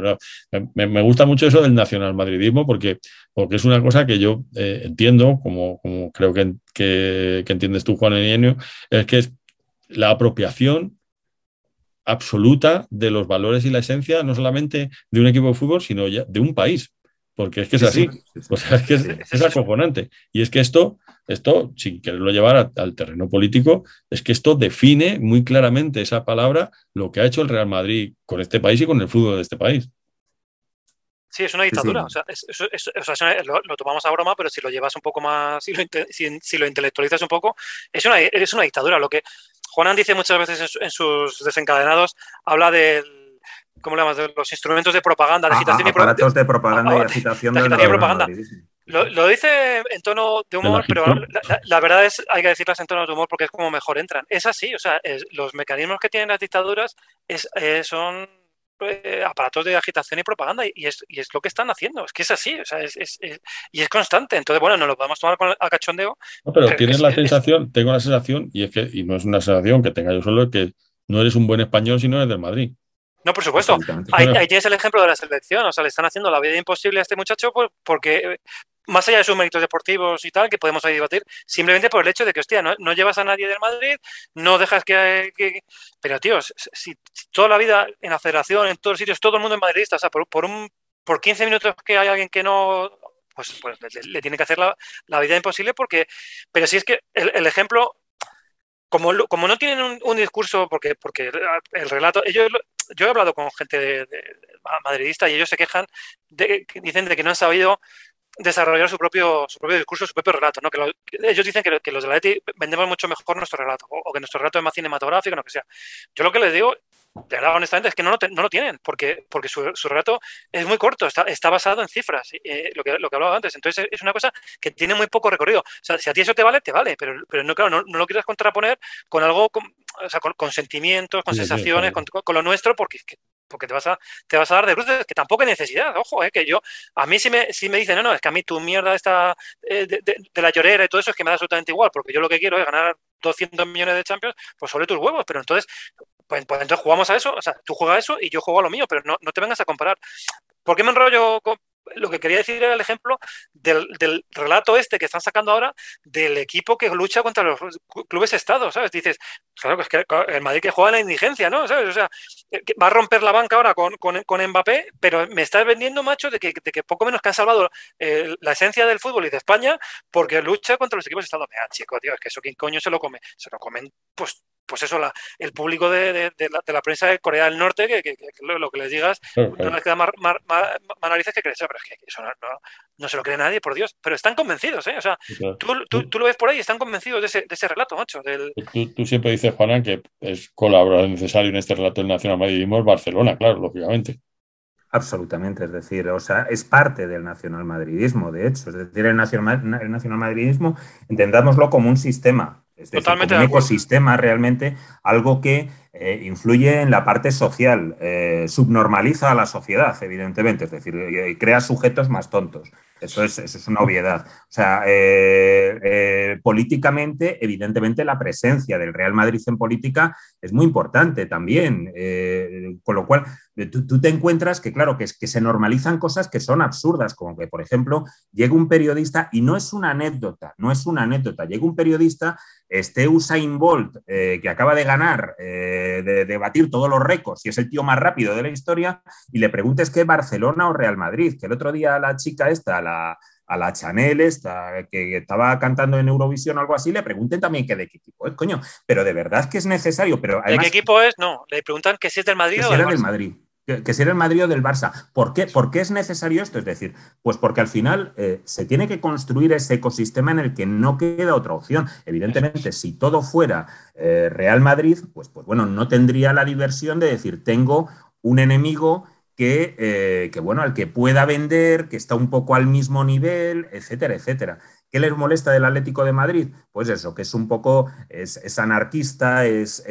Me, gusta mucho eso del madridismo porque, porque es una cosa que yo eh, entiendo, como, como creo que, que, entiendes tú, Juan Enienio, es que es la apropiación absoluta de los valores y la esencia, no solamente de un equipo de fútbol, sino de un país, porque es que es así, o sea, es que es, Y es que esto, esto, sin quererlo llevar al terreno político, es que esto define muy claramente esa palabra lo que ha hecho el Real Madrid con este país y con el fútbol de este país. Sí, es una dictadura. O sea, lo, tomamos a broma, pero si lo llevas un poco más, si lo, intelectualizas un poco, es una, es una dictadura. Lo que, Juanan dice muchas veces en, sus desencadenados, habla de ¿cómo le llamas? de los instrumentos de propaganda, de agitación y de propaganda y ah, agitación de, propaganda. Lo, dice en tono de humor, pero la, verdad es hay que decirlas en tono de humor porque es como mejor entran. Es así, o sea, los mecanismos que tienen las dictaduras es, eh, son eh, aparatos de agitación y propaganda y, es, lo que están haciendo. Es que es así, o sea, es, y es constante. Entonces, bueno, no lo podemos tomar con, a cachondeo. No, pero, tienes la sensación, tengo la sensación, y es que y no es una sensación que tenga yo solo, que no eres un buen español si no eres del Madrid. No, por supuesto. Ahí, ahí, tienes el ejemplo de la selección. O sea, le están haciendo la vida imposible a este muchacho pues, porque, eh, más allá de sus méritos deportivos y tal, que podemos ahí debatir, simplemente por el hecho de que, hostia, no, llevas a nadie del Madrid, no dejas que... Pero, tío, si, toda la vida en la federación, en todos los sitios, todo el mundo es madridista, o sea, por, por, un, por 15 minutos que hay alguien que no... Pues, pues le, tiene que hacer la, vida imposible porque... Pero si es que el, ejemplo... Como, como no tienen un, discurso, porque, porque el relato, ellos yo he hablado con gente de, madridista y ellos se quejan, de, dicen de que no han sabido desarrollar su propio, su propio discurso, su propio relato. ¿no? Que, ellos dicen que, los de la ETI vendemos mucho mejor nuestro relato, o, que nuestro relato es más cinematográfico, lo que sea. Yo lo que les digo, de verdad, honestamente, es que no, lo tienen, porque, porque su, relato es muy corto, está, está basado en cifras, eh, lo, que, lo que hablaba antes. Entonces, es una cosa que tiene muy poco recorrido. O sea, si a ti eso te vale, te vale, pero, pero no, claro, no, lo quieras contraponer con algo, con, o sea, con, sentimientos, con sensaciones, Con, con, lo nuestro, porque porque te vas a, te vas a dar de bruces, que tampoco hay necesidad, ojo, eh, que yo, a mí si me, si me dicen, no, no, es que a mí tu mierda esta eh, de, la llorera y todo eso es que me da absolutamente igual, porque yo lo que quiero es ganar 200 millones de champions, pues sobre tus huevos, pero entonces, pues, pues, entonces jugamos a eso, o sea, tú juegas a eso y yo juego a lo mío, pero no, no te vengas a comparar. ¿Por qué me enrollo con, lo que quería decir era el ejemplo del, del, relato este que están sacando ahora del equipo que lucha contra los clubes estados, ¿sabes? Dices, claro, que es que el Madrid que juega en la indigencia, ¿no? ¿Sabes? O sea, eh, va a romper la banca ahora con, con, con Mbappé, pero me estás vendiendo, macho, de que, de que poco menos que han salvado eh, la esencia del fútbol y de España porque lucha contra los equipos estados. Mira, chico, tío, es que eso quién coño se lo come. Se lo comen, pues, pues eso, el público de, la, prensa de Corea del Norte, que, lo, que les digas, no les queda más, narices que crees, pero es que eso no, se lo cree nadie, por Dios, pero están convencidos, ¿eh? O sea, tú, lo ves por ahí, están convencidos de ese, ese relato, macho. Tú, siempre dices, Juana, que es colaborador necesario en este relato del Nacional Madridismo Barcelona, claro, lógicamente. Absolutamente, es decir, o sea, es parte del nacionalmadridismo, de hecho. Es decir, el, nacional, el nacionalmadridismo, entendámoslo como un sistema, es este, un ecosistema realmente, algo que eh, influye en la parte social, eh, subnormaliza a la sociedad, evidentemente, es decir, eh, crea sujetos más tontos. Eso es, una obviedad. O sea, políticamente, evidentemente, la presencia del Real Madrid en política es muy importante también. con lo cual, tú, te encuentras que, claro, que, que se normalizan cosas que son absurdas, como que, por ejemplo, llega un periodista, y no es una anécdota, no es una anécdota, llega un periodista, este Usain Bolt, que acaba de ganar de, todos los récords y es el tío más rápido de la historia, y le preguntes que Barcelona o Real Madrid, que el otro día la chica esta, la, a la Chanel, esta, que estaba cantando en Eurovisión o algo así, le pregunten también que de qué equipo es, coño. Pero de verdad que es necesario. Pero ¿De qué equipo es? No, le preguntan que si es del Madrid o del, del Madrid. Que, que el Madrid o del Barça. ¿Por qué? es necesario esto? Es decir, pues porque al final eh, se tiene que construir ese ecosistema en el que no queda otra opción. Evidentemente, si todo fuera eh, Real Madrid, pues, pues bueno, no tendría la diversión de decir, tengo un enemigo eh, que, bueno, al que pueda vender, que está un poco al mismo nivel, etcétera, etcétera. ¿Qué les molesta del Atlético de Madrid? Pues eso, que es un poco, es, anarquista, es,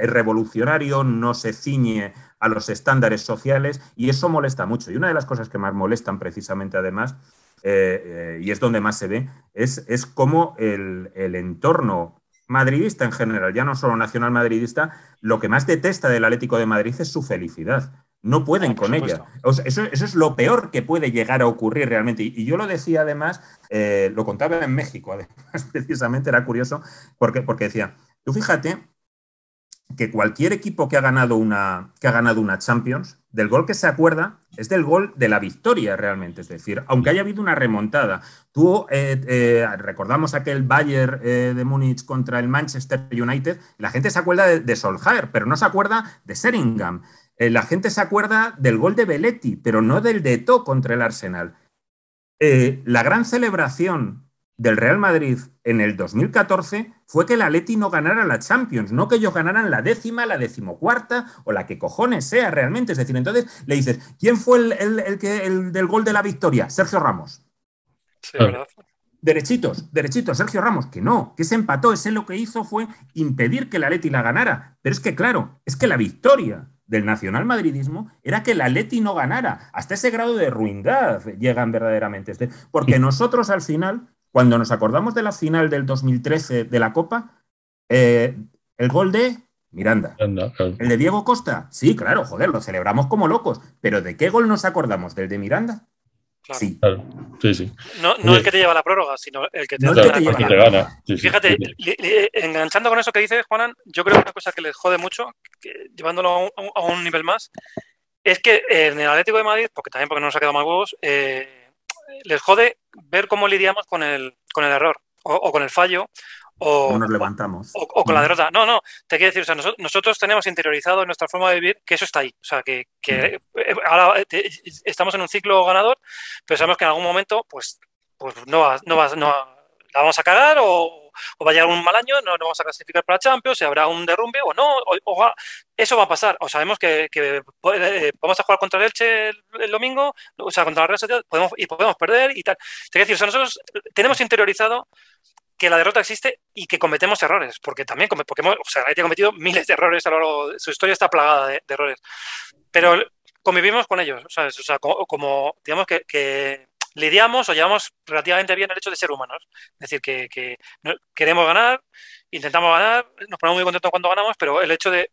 revolucionario, no se ciñe a los estándares sociales y eso molesta mucho. Y una de las cosas que más molestan precisamente además, eh, eh, y es donde más se ve, es, es cómo el, entorno madridista en general, ya no solo nacional madridista, lo que más detesta del Atlético de Madrid es su felicidad. No pueden con ella. eso, es lo peor que puede llegar a ocurrir realmente. Y, yo lo decía además, eh, lo contaba en México, además, <laughs> precisamente era curioso, porque, porque decía, tú fíjate que cualquier equipo que ha ganado una, que ha ganado una Champions, del gol que se acuerda es del gol de la victoria realmente. Es decir, aunque haya habido una remontada, tú eh, eh, recordamos aquel Bayern eh, de Múnich contra el Manchester United, la gente se acuerda de, de pero no se acuerda de Seringham. la gente se acuerda del gol de Belletti, pero no del de To contra el Arsenal. la gran celebración del Real Madrid en el 2014 fue que la Leti no ganara la Champions, no que ellos ganaran la décima, la decimocuarta o la que cojones sea realmente. Es decir, entonces le dices, ¿quién fue el, que, el del gol de la victoria? Sergio Ramos. Derechitos, derechitos, Sergio Ramos, que no, que se empató. Ese lo que hizo fue impedir que la Leti la ganara. Pero es que, claro, es que la victoria del nacional madridismo era que la Leti no ganara. Hasta ese grado de ruindad llegan verdaderamente. Porque nosotros al final cuando nos acordamos de la final del 2013 de la Copa, eh, el gol de Miranda. ¿El de Diego Costa? Sí, claro, joder, lo celebramos como locos. Pero ¿de qué gol nos acordamos? ¿Del de Miranda? Sí. No, el que te lleva la prórroga, sino el que te, no el que gana. Fíjate, enganchando con eso que dices, Juanan, yo creo que una cosa que les jode mucho, llevándolo a un, nivel más, es que en el Atlético de Madrid, porque también porque no nos ha quedado más huevos, eh, les jode ver cómo lidiamos con el, con el error o, con el fallo. O, nos levantamos. O, con la derrota. No, no, te quiero decir, o sea, nosotros, tenemos interiorizado en nuestra forma de vivir que eso está ahí. O sea, que, que eh, eh, ahora eh, estamos en un ciclo ganador, pero sabemos que en algún momento, pues, pues no, no, vas no la vamos a cagar o o va a llegar un mal año, no nos vamos a clasificar para Champions, y habrá un derrumbe o no, o, eso va a pasar. O sabemos que, eh, vamos a jugar contra el Elche el, domingo, o sea, contra la Real Sociedad, podemos, y podemos perder y tal. Es decir, o sea, nosotros tenemos interiorizado que la derrota existe y que cometemos errores, porque también porque hemos, o sea, ha cometido miles de errores a lo largo de su historia, está plagada de, errores. Pero convivimos con ellos, O sea, como, digamos que lidiamos o llevamos relativamente bien el hecho de ser humanos. Es decir, que, queremos ganar, intentamos ganar, nos ponemos muy contentos cuando ganamos, pero el hecho de,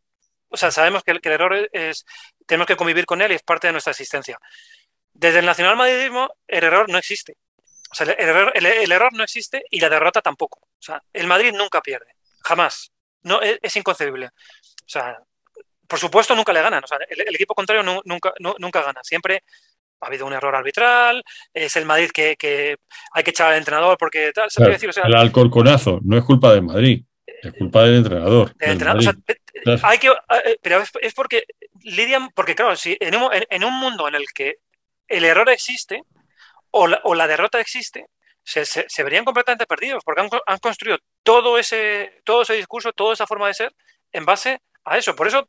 o sea, sabemos que el, error es, tenemos que convivir con él y es parte de nuestra existencia. Desde el nacional madridismo, el error no existe. O sea, el error, el, error, no existe y la derrota tampoco. O sea, el Madrid nunca pierde, jamás. No, e, es, inconcebible. O sea, por supuesto nunca le ganan. O sea, el, equipo contrario nunca, nunca gana. Siempre ha habido un error arbitral, es el Madrid que, hay que echar al entrenador porque tal. ¿se puede decir? el alcorconazo no es culpa del Madrid, es culpa del entrenador. Eh, hay que, eh, pero es porque lidian, porque claro, si en un, mundo en el que el error existe o la, derrota existe, se, verían completamente perdidos porque han, construido todo ese, todo ese discurso, toda esa forma de ser en base a eso. Por eso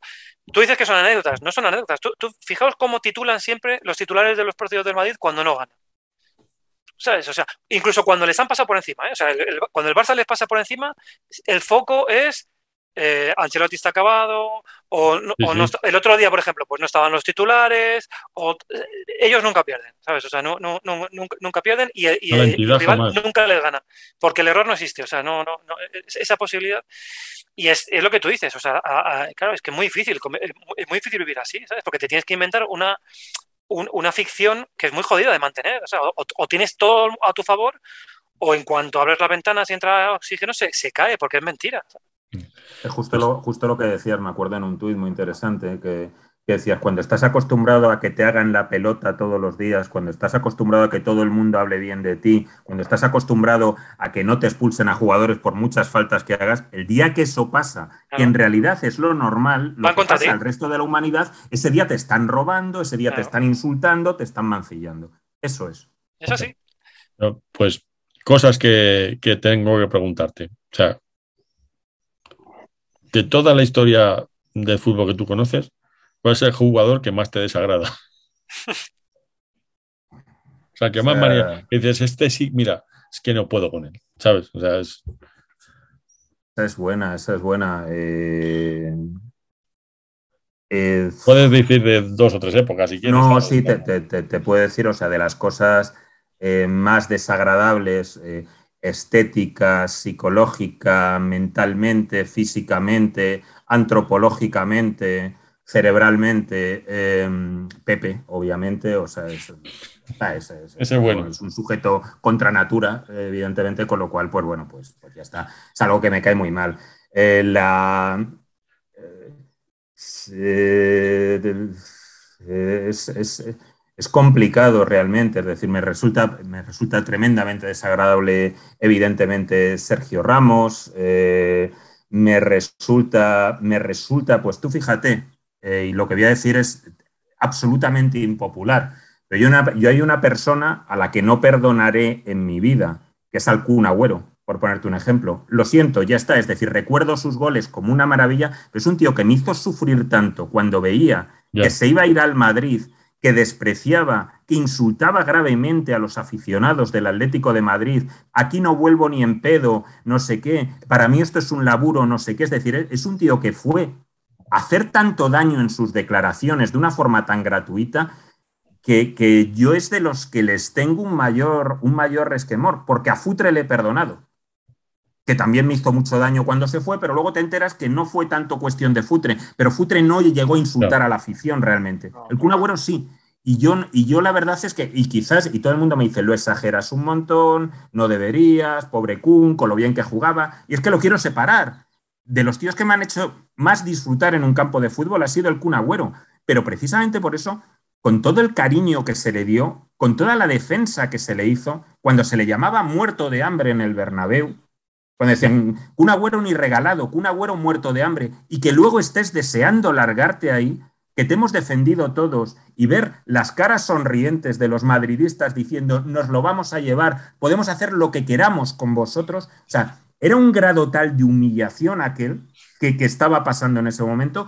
tú dices que son anécdotas, no son anécdotas. Tú, fijaos cómo titulan siempre los titulares de los partidos del Madrid cuando no ganan. O sea, incluso cuando les han pasado por encima, ¿eh? o sea, cuando el Barça les pasa por encima, el foco es eh, Ancelotti está acabado, o, el otro día, por ejemplo, pues no estaban los titulares, o eh, ellos nunca pierden, ¿sabes? O sea, nunca, pierden y, el, rival nunca les gana, porque el error no existe, o sea, no, no, esa posibilidad. Y es, lo que tú dices, o sea, claro, es que es muy difícil, es muy difícil vivir así, ¿sabes? Porque te tienes que inventar una, una ficción que es muy jodida de mantener, o, sea, o, tienes todo a tu favor o en cuanto abres la ventana, si entra oxígeno, se, se cae, porque es mentira. ¿sabes? Es justo pues lo, justo lo que decías, me acuerdo en un tuit muy interesante que, decías, cuando estás acostumbrado a que te hagan la pelota todos los días, cuando estás acostumbrado a que todo el mundo hable bien de ti, cuando estás acostumbrado a que no te expulsen a jugadores por muchas faltas que hagas, el día que eso pasa, que en realidad es lo normal, lo que pasa al resto de la humanidad, ese día te están robando, ese día te están insultando, te están mancillando. Eso es. Es así. Pues cosas que, que tengo que preguntarte. O sea, de toda la historia de fútbol que tú conoces, ¿cuál es el jugador que más te desagrada? o sea, que más o que dices, este sí, mira, es que no puedo con él, ¿sabes? O sea, es... Esa es buena, esa es buena. Eh, eh, Puedes decir de dos o tres épocas, si quieres. No, sí, te, puedo decir, o sea, de las cosas eh, más desagradables estética, psicológica, mentalmente, físicamente, antropológicamente, cerebralmente, em, Pepe, obviamente, o sea, es, un sujeto contra natura, evidentemente, con lo cual, pues bueno, pues, pues ya está. Es algo que me cae muy mal. Eh, la, eh, es, es complicado realmente, es decir, me resulta, me resulta tremendamente desagradable, evidentemente, Sergio Ramos, eh, me resulta, me resulta, pues tú fíjate, eh, y lo que voy a decir es absolutamente impopular, pero yo, hay una persona a la que no perdonaré en mi vida, que es al Agüero, por ponerte un ejemplo. Lo siento, ya está, es decir, recuerdo sus goles como una maravilla, pero es un tío que me hizo sufrir tanto cuando veía que se iba a ir al Madrid, que despreciaba, que insultaba gravemente a los aficionados del Atlético de Madrid, aquí no vuelvo ni en pedo, no sé qué, para mí esto es un laburo, no sé qué, es decir, es un tío que fue hacer tanto daño en sus declaraciones de una forma tan gratuita que, yo es de los que les tengo un mayor, un mayor resquemor, porque a Futre le he perdonado que también me hizo mucho daño cuando se fue, pero luego te enteras que no fue tanto cuestión de Futre, pero Futre no llegó a insultar a la afición realmente. el Kun sí. Y yo, y yo la verdad es que, y quizás, y todo el mundo me dice, lo exageras un montón, no deberías, pobre Kun, con lo bien que jugaba, y es que lo quiero separar. De los tíos que me han hecho más disfrutar en un campo de fútbol ha sido el Kun pero precisamente por eso, con todo el cariño que se le dio, con toda la defensa que se le hizo, cuando se le llamaba muerto de hambre en el Bernabéu, cuando decían, mm, un agüero ni regalado, un agüero muerto de hambre, y que luego estés deseando largarte ahí, que te hemos defendido todos y ver las caras sonrientes de los madridistas diciendo nos lo vamos a llevar, podemos hacer lo que queramos con vosotros. O sea, era un grado tal de humillación aquel que, que estaba pasando en ese momento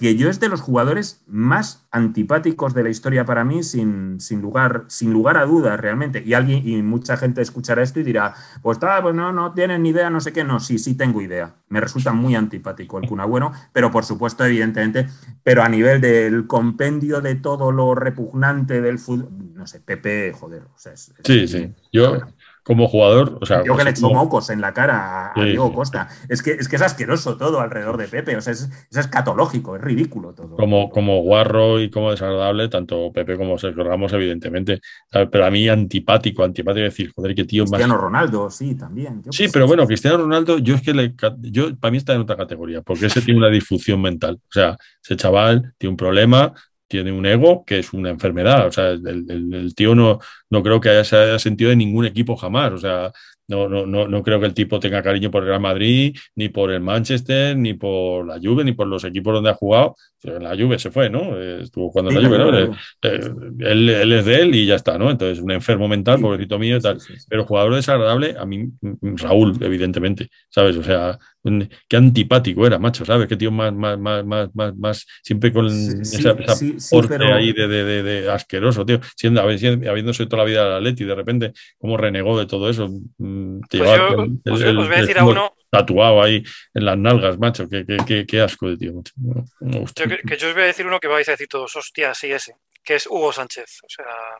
que yo es de los jugadores más antipáticos de la historia para mí, sin, sin lugar, sin lugar a dudas realmente. Y alguien y mucha gente escuchará esto y dirá, pues, está pues no, no tienen ni idea, no sé qué. No, sí, sí tengo idea. Me resulta muy antipático el Kun Agüero, pero por supuesto, evidentemente, pero a nivel del compendio de todo lo repugnante del fútbol, no sé, Pepe, joder, o sea, sí, sí. Yo, como jugador. O sea, Yo que pues, le echó mocos en la cara a, Diego Costa. Es que, es que es asqueroso todo alrededor de Pepe. O sea, es, es escatológico, es ridículo todo. Como, como guarro y como desagradable, tanto Pepe como Sergio Ramos, evidentemente. Pero a mí antipático, antipático decir, joder, qué tío Cristiano Ronaldo, sí, también. sí, pero bueno, Cristiano Ronaldo, yo es que yo, para mí está en otra categoría, porque ese tiene una difusión mental. O sea, ese chaval tiene un problema, tiene un ego que es una enfermedad. O sea, el, tío no, no creo que haya, se haya sentido de ningún equipo jamás. O sea, no, no, no, no creo que el tipo tenga cariño por el Real Madrid, ni por el Manchester, ni por la Juve, ni por los equipos donde ha jugado. La Juve se fue, ¿no? Estuvo jugando en la Juve, ¿no? Eh, eh, él, es de él y ya está, ¿no? Entonces, un enfermo mental, pobrecito mío y tal. Pero jugador desagradable, a mí, mm, mm, Raúl, evidentemente, ¿sabes? O sea, qué antipático era, macho, ¿sabes? Qué tío más, más, más, más, más, siempre con esa, porte ahí de, asqueroso, tío. Siendo, habiéndose toda la vida la Leti, de repente, cómo renegó de todo eso. Tatuado ahí en las nalgas, macho, qué, asco de tío, yo, que, yo os voy a decir uno que vais a decir todos, hostia, sí, ese que es Hugo Sánchez.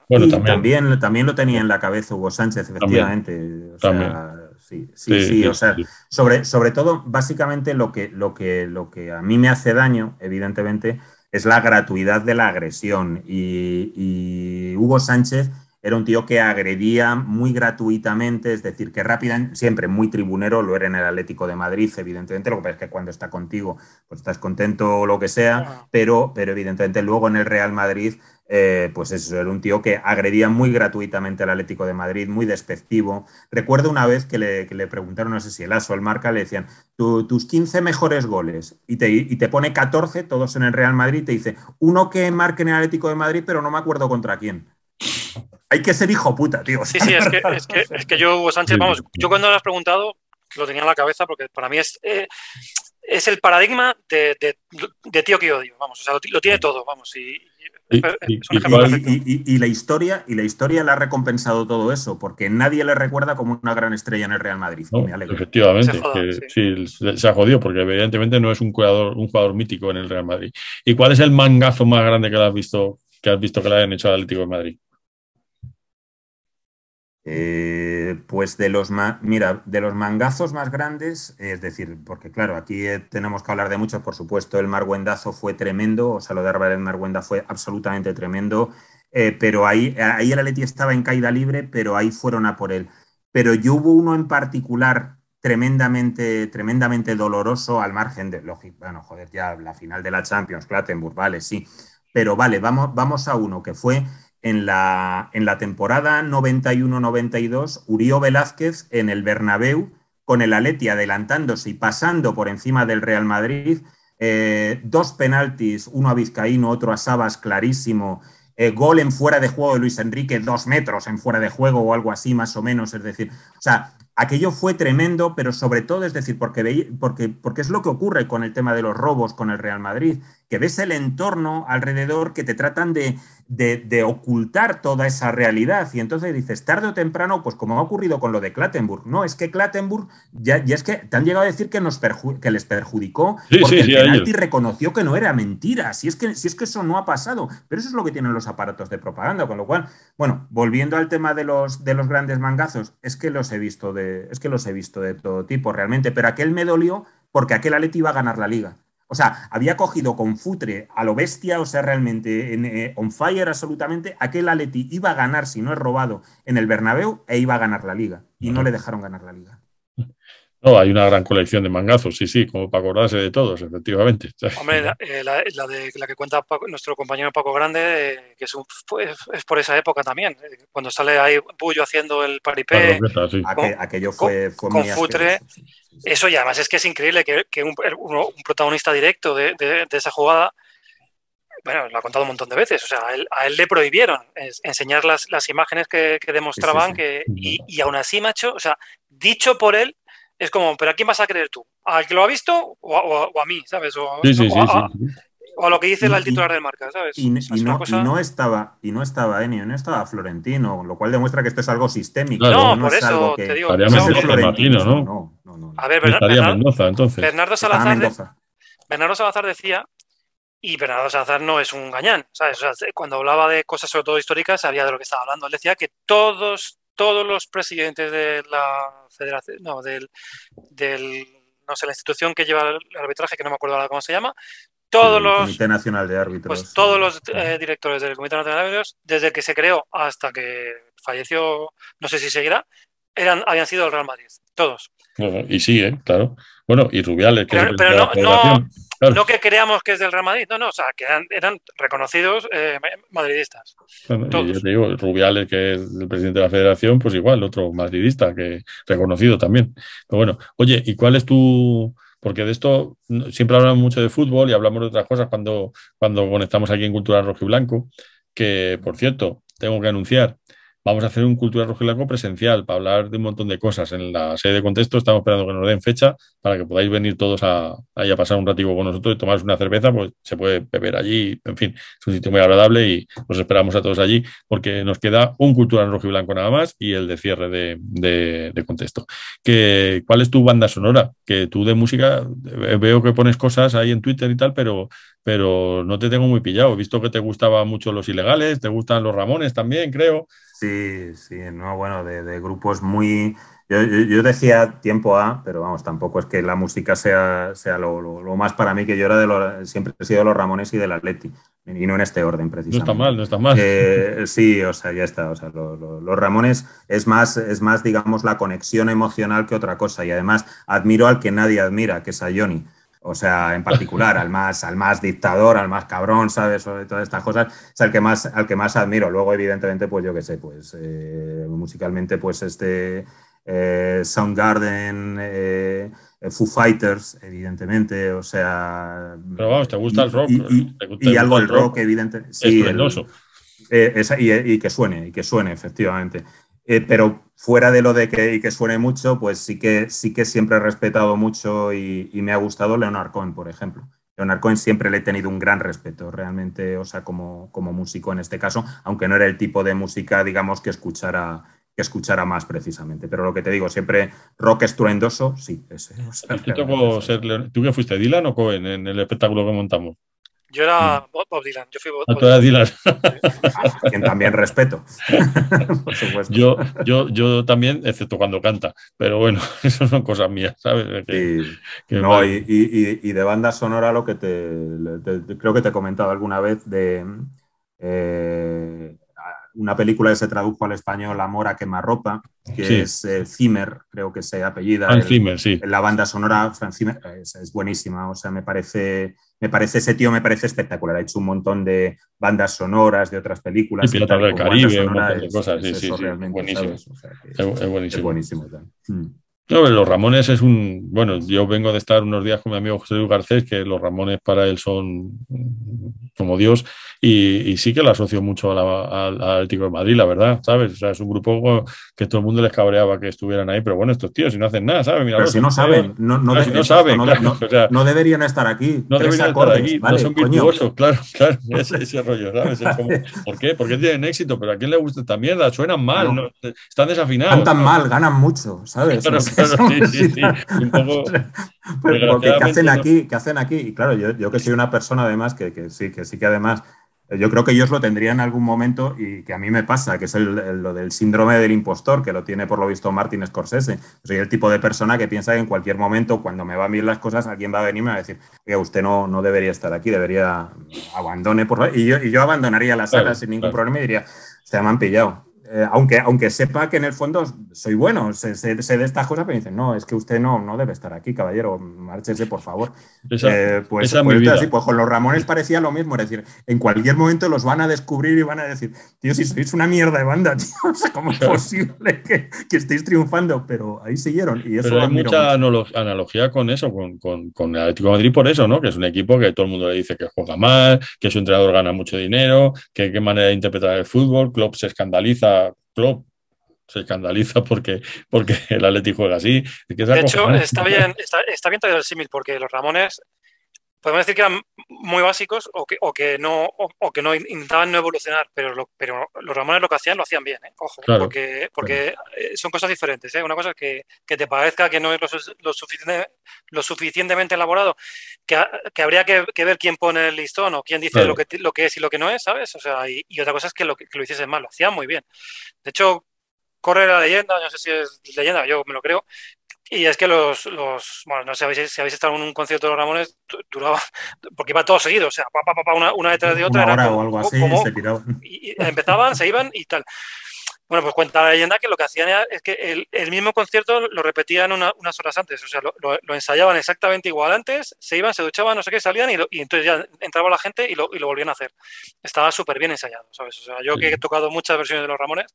bueno, también. también. lo tenía en la cabeza Hugo Sánchez, efectivamente. O sea, Sí, sí, sí, o sea, sobre, sobre todo, básicamente lo que, lo, que, lo que a mí me hace daño, evidentemente, es la gratuidad de la agresión. Y, Hugo Sánchez era un tío que agredía muy gratuitamente, es decir, que rápida, siempre muy tribunero, lo era en el Atlético de Madrid, evidentemente, lo que pasa es que cuando está contigo, pues estás contento o lo que sea, pero, pero evidentemente luego en el Real Madrid eh, pues eso, era un tío que agredía muy gratuitamente al Atlético de Madrid, muy despectivo. Recuerdo una vez que le, preguntaron, no sé si el ASO, el Marca, le decían, tus 15 mejores goles, y te, pone 14, todos en el Real Madrid, y te dice, uno que marque en el Atlético de Madrid, pero no me acuerdo contra quién. Hay que ser hijo puta, tío. Sí, sí, es <laughs> que, es que, es que yo, Sánchez, vamos, yo cuando lo has preguntado, lo tenía en la cabeza, porque para mí es... Eh, es el paradigma de, tío que odio, vamos, o sea, lo tiene todo, vamos, y, y, la historia, y la historia le ha recompensado todo eso, porque nadie le recuerda como una gran estrella en el Real Madrid. efectivamente, se, ha jodido, porque evidentemente no es un jugador, un jugador mítico en el Real Madrid. ¿Y cuál es el mangazo más grande que has visto, que has visto que le han hecho al Atlético de Madrid? Eh, pues de los, mira, de los mangazos más grandes, es decir, porque claro, aquí eh, tenemos que hablar de muchos, por supuesto, el Marguendazo fue tremendo, o sea, lo de Arbar fue absolutamente tremendo, eh, pero ahí, ahí el Atleti estaba en caída libre, pero ahí fueron a por él. Pero yo hubo uno en particular tremendamente, tremendamente doloroso al margen de, bueno, joder, ya la final de la Champions, Clattenburg, vale, sí, pero vale, vamos, vamos a uno que fue en la, en la temporada 91-92, Urió Velázquez en el Bernabéu, con el Aleti adelantándose y pasando por encima del Real Madrid, eh, dos penaltis, uno a Vizcaíno, otro a Sabas, clarísimo, eh, gol en fuera de juego de Luis Enrique, dos metros en fuera de juego o algo así más o menos, es decir, o sea, aquello fue tremendo, pero sobre todo, es decir, porque, porque, porque es lo que ocurre con el tema de los robos con el Real Madrid, que ves el entorno alrededor que te tratan de, de, ocultar toda esa realidad. Y entonces dices, tarde o temprano, pues como ha ocurrido con lo de Klattenburg, no, es que Klattenburg, ya, ya es que te han llegado a decir que, nos que les perjudicó porque el penalti reconoció que no era mentira. Si es, que, si es que eso no ha pasado, pero eso es lo que tienen los aparatos de propaganda, con lo cual, bueno, volviendo al tema de los, de los grandes mangazos, es que los he visto de, es que los he visto de todo tipo realmente, pero aquel me dolió porque aquel aleti iba a ganar la liga. O sea, había cogido con Futre a lo bestia, o sea, realmente en, eh, on fire absolutamente. Aquel Aleti iba a ganar, si no es robado, en el Bernabéu e iba a ganar la liga. Y no le dejaron ganar la liga. <laughs> No, hay una gran colección de mangazos, sí, sí, como para acordarse de todos, efectivamente. <laughs> Hombre, eh, la, que cuenta nuestro compañero Paco Grande, eh, que es, por esa época también, cuando sale ahí Bullo haciendo el paripé, Aquello con, Futre, eso y además es que es increíble que, un, protagonista directo de, esa jugada, bueno, lo ha contado un montón de veces, o sea, a él, le prohibieron enseñar las, las imágenes que, demostraban que... Y, y, aún así, macho, o sea, dicho por él, es como, pero ¿a quién vas a creer tú? ¿Al que lo ha visto o a, mí, sabes? O lo que dice el titular del marca, ¿sabes? Y, no, estaba, y no estaba Enio, no estaba Florentino, lo cual demuestra que esto es algo sistémico. no, por es eso te digo. no, ¿no? No, no, A ver, Bernardo, entonces. Bernardo Salazar, Bernardo Salazar decía, y Bernardo Salazar no es un gañán, ¿sabes? cuando hablaba de cosas, sobre todo históricas, sabía de lo que estaba hablando. Él decía que todos, todos los presidentes de la federación, no, del, la institución que lleva el arbitraje, que no me acuerdo ahora cómo se llama, todos los de Árbitros. Pues todos los eh, directores del Comité Nacional de Árbitros, desde que se creó hasta que falleció, no sé si seguirá, eran, habían sido del Real Madrid, todos. y sigue, eh, claro. Bueno, y Rubiales, que pero, pero no, no, que creamos que es del Real Madrid, no, no, o sea, que eran, reconocidos eh, madridistas. yo te digo, Rubiales, que es el presidente de la federación, pues igual, otro madridista que reconocido también. Pero bueno, oye, ¿y cuál es tu, porque de esto siempre hablamos mucho de fútbol y hablamos de otras cosas cuando, cuando conectamos aquí en Cultura Rojo y Blanco, que por cierto, tengo que anunciar Vamos a hacer un Cultura Blanco presencial para hablar de un montón de cosas. En la sede de contexto estamos esperando que nos den fecha para que podáis venir todos a, a pasar un ratito con nosotros y tomaros una cerveza, pues se puede beber allí. En fin, es un sitio muy agradable y os esperamos a todos allí porque nos queda un Cultura en Rojo y Blanco nada más y el de cierre de, contexto. Que, ¿Cuál es tu banda sonora? Que tú de música eh, veo que pones cosas ahí en Twitter y tal, pero, pero no te tengo muy pillado. He visto que te gustaban mucho los ilegales, te gustan los Ramones también, creo. Sí, sí, no, bueno, de, grupos muy... Yo, decía tiempo A, pero vamos, tampoco es que la música sea, sea lo, más para mí, que yo era de los, siempre he sido de los Ramones y del Atleti, y no en este orden precisamente. No está mal, no está mal. Eh, sí, o sea, ya está, o sea, los Ramones es más, es más, digamos, la conexión emocional que otra cosa, y además admiro al que nadie admira, que es a Johnny. O sea, en particular, al más, al más dictador, al más cabrón, ¿sabes? Sobre todas estas cosas, es al que más, al que más admiro. Luego, evidentemente, pues yo qué sé, pues eh, musicalmente, pues este eh, Soundgarden, eh, Foo Fighters, evidentemente, o sea... Pero vamos, te gusta el rock. Y, algo el rock, evidentemente. Sí, eh, y, y, que suene, y que suene, efectivamente. Eh, pero fuera de lo de que, que suene mucho, pues sí que, sí que siempre he respetado mucho y, me ha gustado Leonard Cohen, por ejemplo. Leonard Cohen siempre le he tenido un gran respeto, realmente, o sea, como, como músico en este caso, aunque no era el tipo de música, digamos, que escuchara, que escuchara más precisamente. Pero lo que te digo, siempre rock estruendoso, sí. Ese, ¿Tú, <laughs> ¿Tú, que fuiste, Dylan o Cohen, en el espectáculo que montamos? Yo era mm. Bob Dylan, yo fui Bob, Dylan. A quien también respeto, <laughs> por supuesto. Yo, yo, también, excepto cuando canta, pero bueno, <laughs> eso son cosas mías, ¿sabes? no, y, de banda sonora lo que te, creo que te he comentado alguna vez de eh, una película que se tradujo al español, Amor a quemarropa, que es eh, Zimmer, creo que se apellida. Frank Zimmer, sí. La banda sonora, Frank Zimmer, es buenísima, o sea, me parece me parece ese tío me parece espectacular. Ha hecho un montón de bandas sonoras de otras películas. del Caribe, de cosas. Es, Buenísimo. es, buenísimo. Mm. los Ramones es un. Bueno, yo vengo de estar unos días con mi amigo José Luis Garcés, que los Ramones para él son como Dios y, sí que la asocio mucho al Atlético de Madrid, la verdad, ¿sabes? O sea, es un grupo que todo el mundo les cabreaba que estuvieran ahí, pero bueno, estos tíos si no hacen nada, ¿sabes? pero si no saben, no, no, deberían estar aquí. No deberían estar aquí, no son virtuosos, claro, <laughs> claro, ese, rollo, ¿sabes? ¿Por qué? ¿Por qué tienen éxito? ¿Pero a quién le gusta esta mierda? Suenan mal, están desafinados. Cantan mal, ganan mucho, ¿sabes? <laughs> sí, sí, sí. <laughs> Pero porque ¿qué hacen aquí? ¿Qué hacen aquí? Y claro, yo, yo que soy una persona además que, que sí, que sí que además yo creo que ellos lo tendrían en algún momento y que a mí me pasa, que es lo del síndrome del impostor, que lo tiene por lo visto Martin Scorsese. Soy el tipo de persona que piensa que en cualquier momento, cuando me van bien las cosas, alguien va a venir y me va a decir, que usted no, no debería estar aquí, debería, abandone, por Y yo, abandonaría la sala sin ningún problema y diría, se me han pillado. Eh, aunque, aunque sepa que en el fondo soy bueno, sé, sé, de estas cosas, pero dicen, no, es que usted no, no debe estar aquí, caballero, márchese, por favor. pues, con los Ramones parecía lo mismo, es decir, en cualquier momento los van a descubrir y van a decir, tío, si sois una mierda de banda, <laughs> tío, ¿cómo es posible que, estéis triunfando? Pero ahí siguieron. Y eso pero hay mucha analogía con eso, con, el Atlético de Madrid por eso, ¿no? Que es un equipo que todo el mundo le dice que juega mal, que su entrenador gana mucho dinero, que qué manera de interpretar el fútbol, Klopp se escandaliza se escandaliza <laughs> porque, porque el Atleti juega así. de hecho, está bien, está, bien el símil, porque los Ramones podemos decir que eran muy básicos o que, no o, que no intentaban no evolucionar, pero, pero los Ramones lo que hacían lo hacían bien, ¿eh? ojo, porque, porque eh, son cosas diferentes. ¿eh? Una cosa que, te parezca que no es lo suficientemente elaborado, que, habría que, ver quién pone el listón o quién dice lo, que, es y lo que no es, ¿sabes? O sea, y, otra cosa es que lo, que lo hiciesen mal, lo hacían muy bien. De hecho, corre la leyenda, no sé si es leyenda, yo me lo creo, y es que los, los bueno, no sé si habéis, estado en un concierto de los Ramones, duraba, porque iba todo seguido, o sea, una, detrás de otra. era algo así, empezaban, se iban y tal. Bueno, pues cuenta la leyenda que lo que hacían es que el, mismo concierto lo repetían unas horas antes, o sea, lo, ensayaban exactamente igual antes, se iban, se duchaban, no sé qué, salían y, entonces ya entraba la gente y lo, volvían a hacer. Estaba súper bien ensayado, ¿sabes? O sea, yo que he tocado muchas versiones de los Ramones,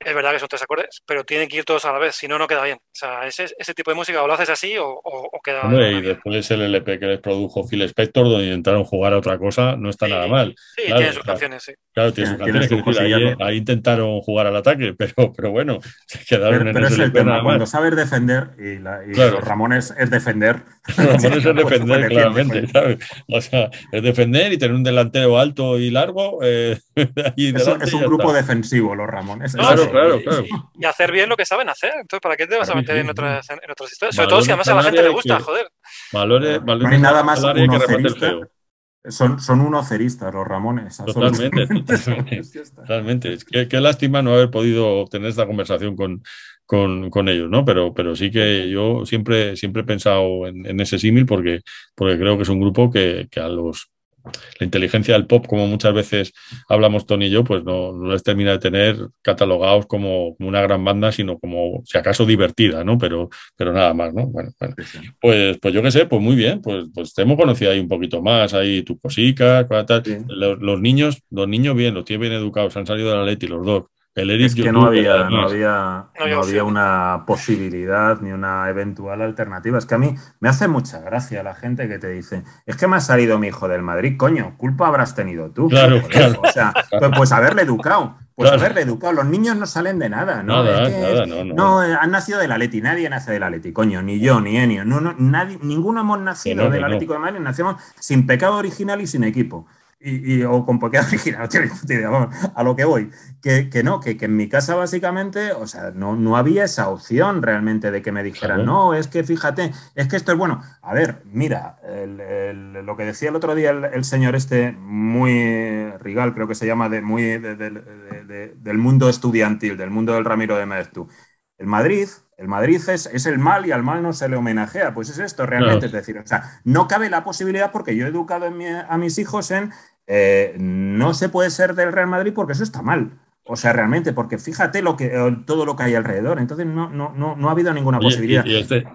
es verdad que son tres acordes, pero tienen que ir todos a la vez, si no, no queda bien. O sea, ese, ese tipo de música o lo haces así o, queda Hombre, Y después el LP que les produjo Phil Spector, donde intentaron jugar a otra cosa, no está nada mal. Sí, tiene sus canciones, sí. Claro, tiene sus canciones. Tiene ahí, intentaron jugar al ataque, <laughs> pero, pero bueno, se quedaron pero, en pero es el tema, cuando sabes defender, y, la, claro. los Ramones es defender. <laughs> Los Ramones es <laughs> defender, claramente, ¿sabes? O sea, es defender y tener un delantero alto y largo, eh, <laughs> es un grupo defensivo, los Ramones. Claro, claro, claro. Y, hacer bien lo que saben hacer. Entonces, ¿para qué te vas a meter en otras, historias? Sobre todo si además a la gente le gusta, joder. Valores, valores no hay nada más que son, son unoceristas los Ramones. <laughs> Totalmente, totalmente. qué lástima no haber podido tener esta conversación con, con, ellos, ¿no? Pero, pero sí que yo siempre, siempre he pensado en, en ese símil porque, porque creo que es un grupo que, que a los la inteligencia del pop, como muchas veces hablamos Tony y yo, pues no, no les termina de tener catalogados como, una gran banda, sino como, si acaso, divertida, ¿no? Pero, pero nada más, ¿no? Bueno, Pues, pues yo qué sé, pues muy bien, pues, pues te hemos conocido ahí un poquito más, ahí tu cosica, Los, niños, los niños bien, los tienen bien educados, han salido de la Leti los dos es que no había, no había, no había una posibilidad ni una eventual alternativa. Es que a mí me hace mucha gracia la gente que te dice, es que me ha salido mi hijo del Madrid, coño, culpa habrás tenido tú. Claro, O sea, pues, pues, haberle educado. Pues haberle educado. Los niños no salen de nada, ¿no? no, no. no, eh, han nacido del Atleti, nadie nace del Atleti, coño, ni yo, ni Enio. No, no, nadie, ninguno hemos nacido del Atlético de Madrid, nacemos sin pecado original y sin equipo y, o con porque original, no tiene idea, a lo que voy. Que, no, que, en mi casa básicamente, o sea, no, había esa opción realmente de que me dijeran, no, es que fíjate, es que esto es bueno. A ver, mira, lo que decía el otro día el, señor este, muy rigal, creo que se llama, de, muy del mundo estudiantil, del mundo del Ramiro de Mertu. El Madrid el Madrid es, es, el mal y al mal no se le homenajea. Pues es esto realmente. Es decir, o sea, no cabe la posibilidad porque yo he educado a mis hijos en eh, no se puede ser del Real Madrid porque eso está mal. O sea, realmente, porque fíjate lo que, todo lo que hay alrededor. Entonces no, no, no, ha habido ninguna posibilidad. ¿Y, este,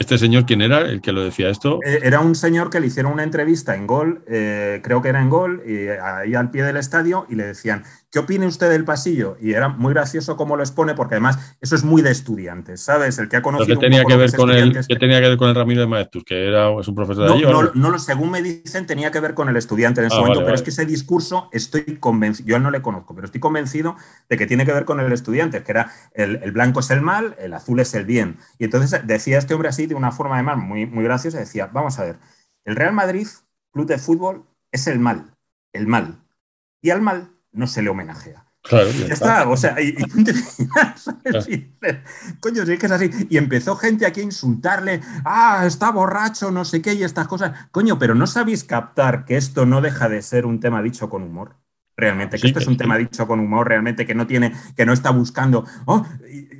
este, señor quién era el que lo decía esto? Eh, era un señor que le hicieron una entrevista en Gol, eh, creo que era en Gol, y ahí al pie del estadio, y le decían, ¿qué opine usted del pasillo? Y era muy gracioso cómo lo expone, porque además eso es muy de estudiantes, ¿sabes? El que ha conocido. ¿Qué tenía, que ver, con el, que tenía que ver con el Ramiro de que era es un profesor de allí? no, según me dicen, tenía que ver con el estudiante en ese ah, momento, pero es que ese discurso estoy convencido, yo no le conozco, pero estoy convencido de que tiene que ver con el estudiante, que era el, blanco es el mal, el azul es el bien. Y entonces decía este hombre así, de una forma además muy, muy graciosa, decía, vamos a ver, el Real Madrid, club de fútbol, es el mal, el mal. Y al mal no se le homenajea. está, o sea, y, <laughs> coño, es que es así. Y empezó gente aquí a insultarle, ah, está borracho, no sé qué, y estas cosas. Coño, pero ¿no sabéis captar que esto no deja de ser un tema dicho con humor? Realmente, que esto es un tema dicho con humor, realmente, que no tiene, que no está buscando. Oh,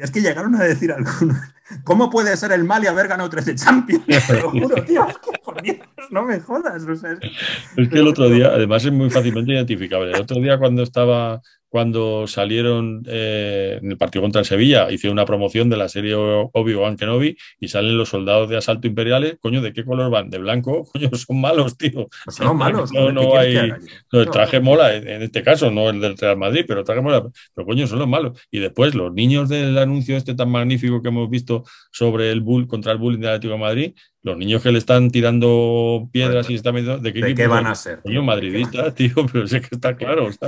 es que llegaron a decir algunos ¿Cómo puede ser el mal y haber ganado 13 Champions? <laughs> Te lo juro, tío. no me jodas. no es... que el otro día, además es muy fácilmente identificable. El otro día cuando estaba, cuando salieron eh, en el partido contra el Sevilla, hice una promoción de la serie Obi-Wan Kenobi y salen los soldados de asalto imperiales. Coño, ¿de qué color van? ¿De blanco? <laughs> Coño, son malos, tío. Pues son malos. No, el traje mola, en este caso, no el del Real Madrid, pero el traje mola. Pero coño, son los malos. Y después los niños del anuncio este tan magnífico que hemos visto sobre el bull contra el bullying del Atlético de Madrid, los niños que le están tirando piedras y están metiendo, ¿de qué, van a ser? niños madridista, <laughs> tío, pero sé que está claro, <laughs> <laughs> es, que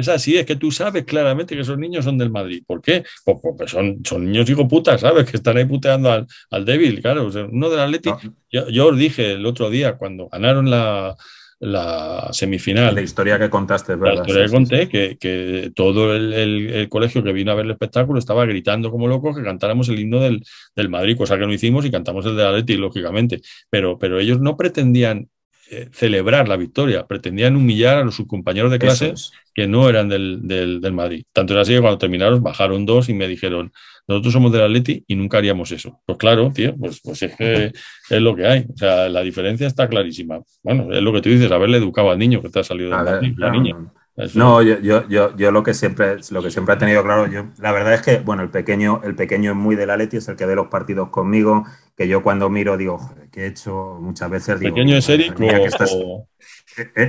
es, así, es que tú sabes claramente que esos niños son del Madrid. ¿Por qué? Pues, pues, pues son, son niños hijo puta, ¿sabes? Que están ahí puteando al, débil, claro. uno del Atlético, yo, yo os dije el otro día, cuando ganaron la la semifinal. La historia que contaste, ¿verdad? La que conté, que, todo el, colegio que vino a ver el espectáculo estaba gritando como locos que cantáramos el himno del, Madrid, cosa que no hicimos y cantamos el de Atleti, lógicamente. Pero, pero ellos no pretendían eh, celebrar la victoria, pretendían humillar a sus compañeros de clase que no eran del, del, Madrid. Tanto era así que cuando terminaron bajaron dos y me dijeron, nosotros somos del Atleti y nunca haríamos eso. Pues claro, tío, pues, pues es, que es lo que hay. O sea, la diferencia está clarísima. Bueno, es lo que tú dices, haberle educado al niño que te ha salido Madrid, la niña. No, yo, yo, lo que siempre lo que siempre he tenido claro, yo, la verdad es que, bueno, el pequeño, el pequeño es muy la Atleti, es el que ve los partidos conmigo, que yo cuando miro digo, que he hecho muchas veces. E, e, el ¿Pequeño es Eric que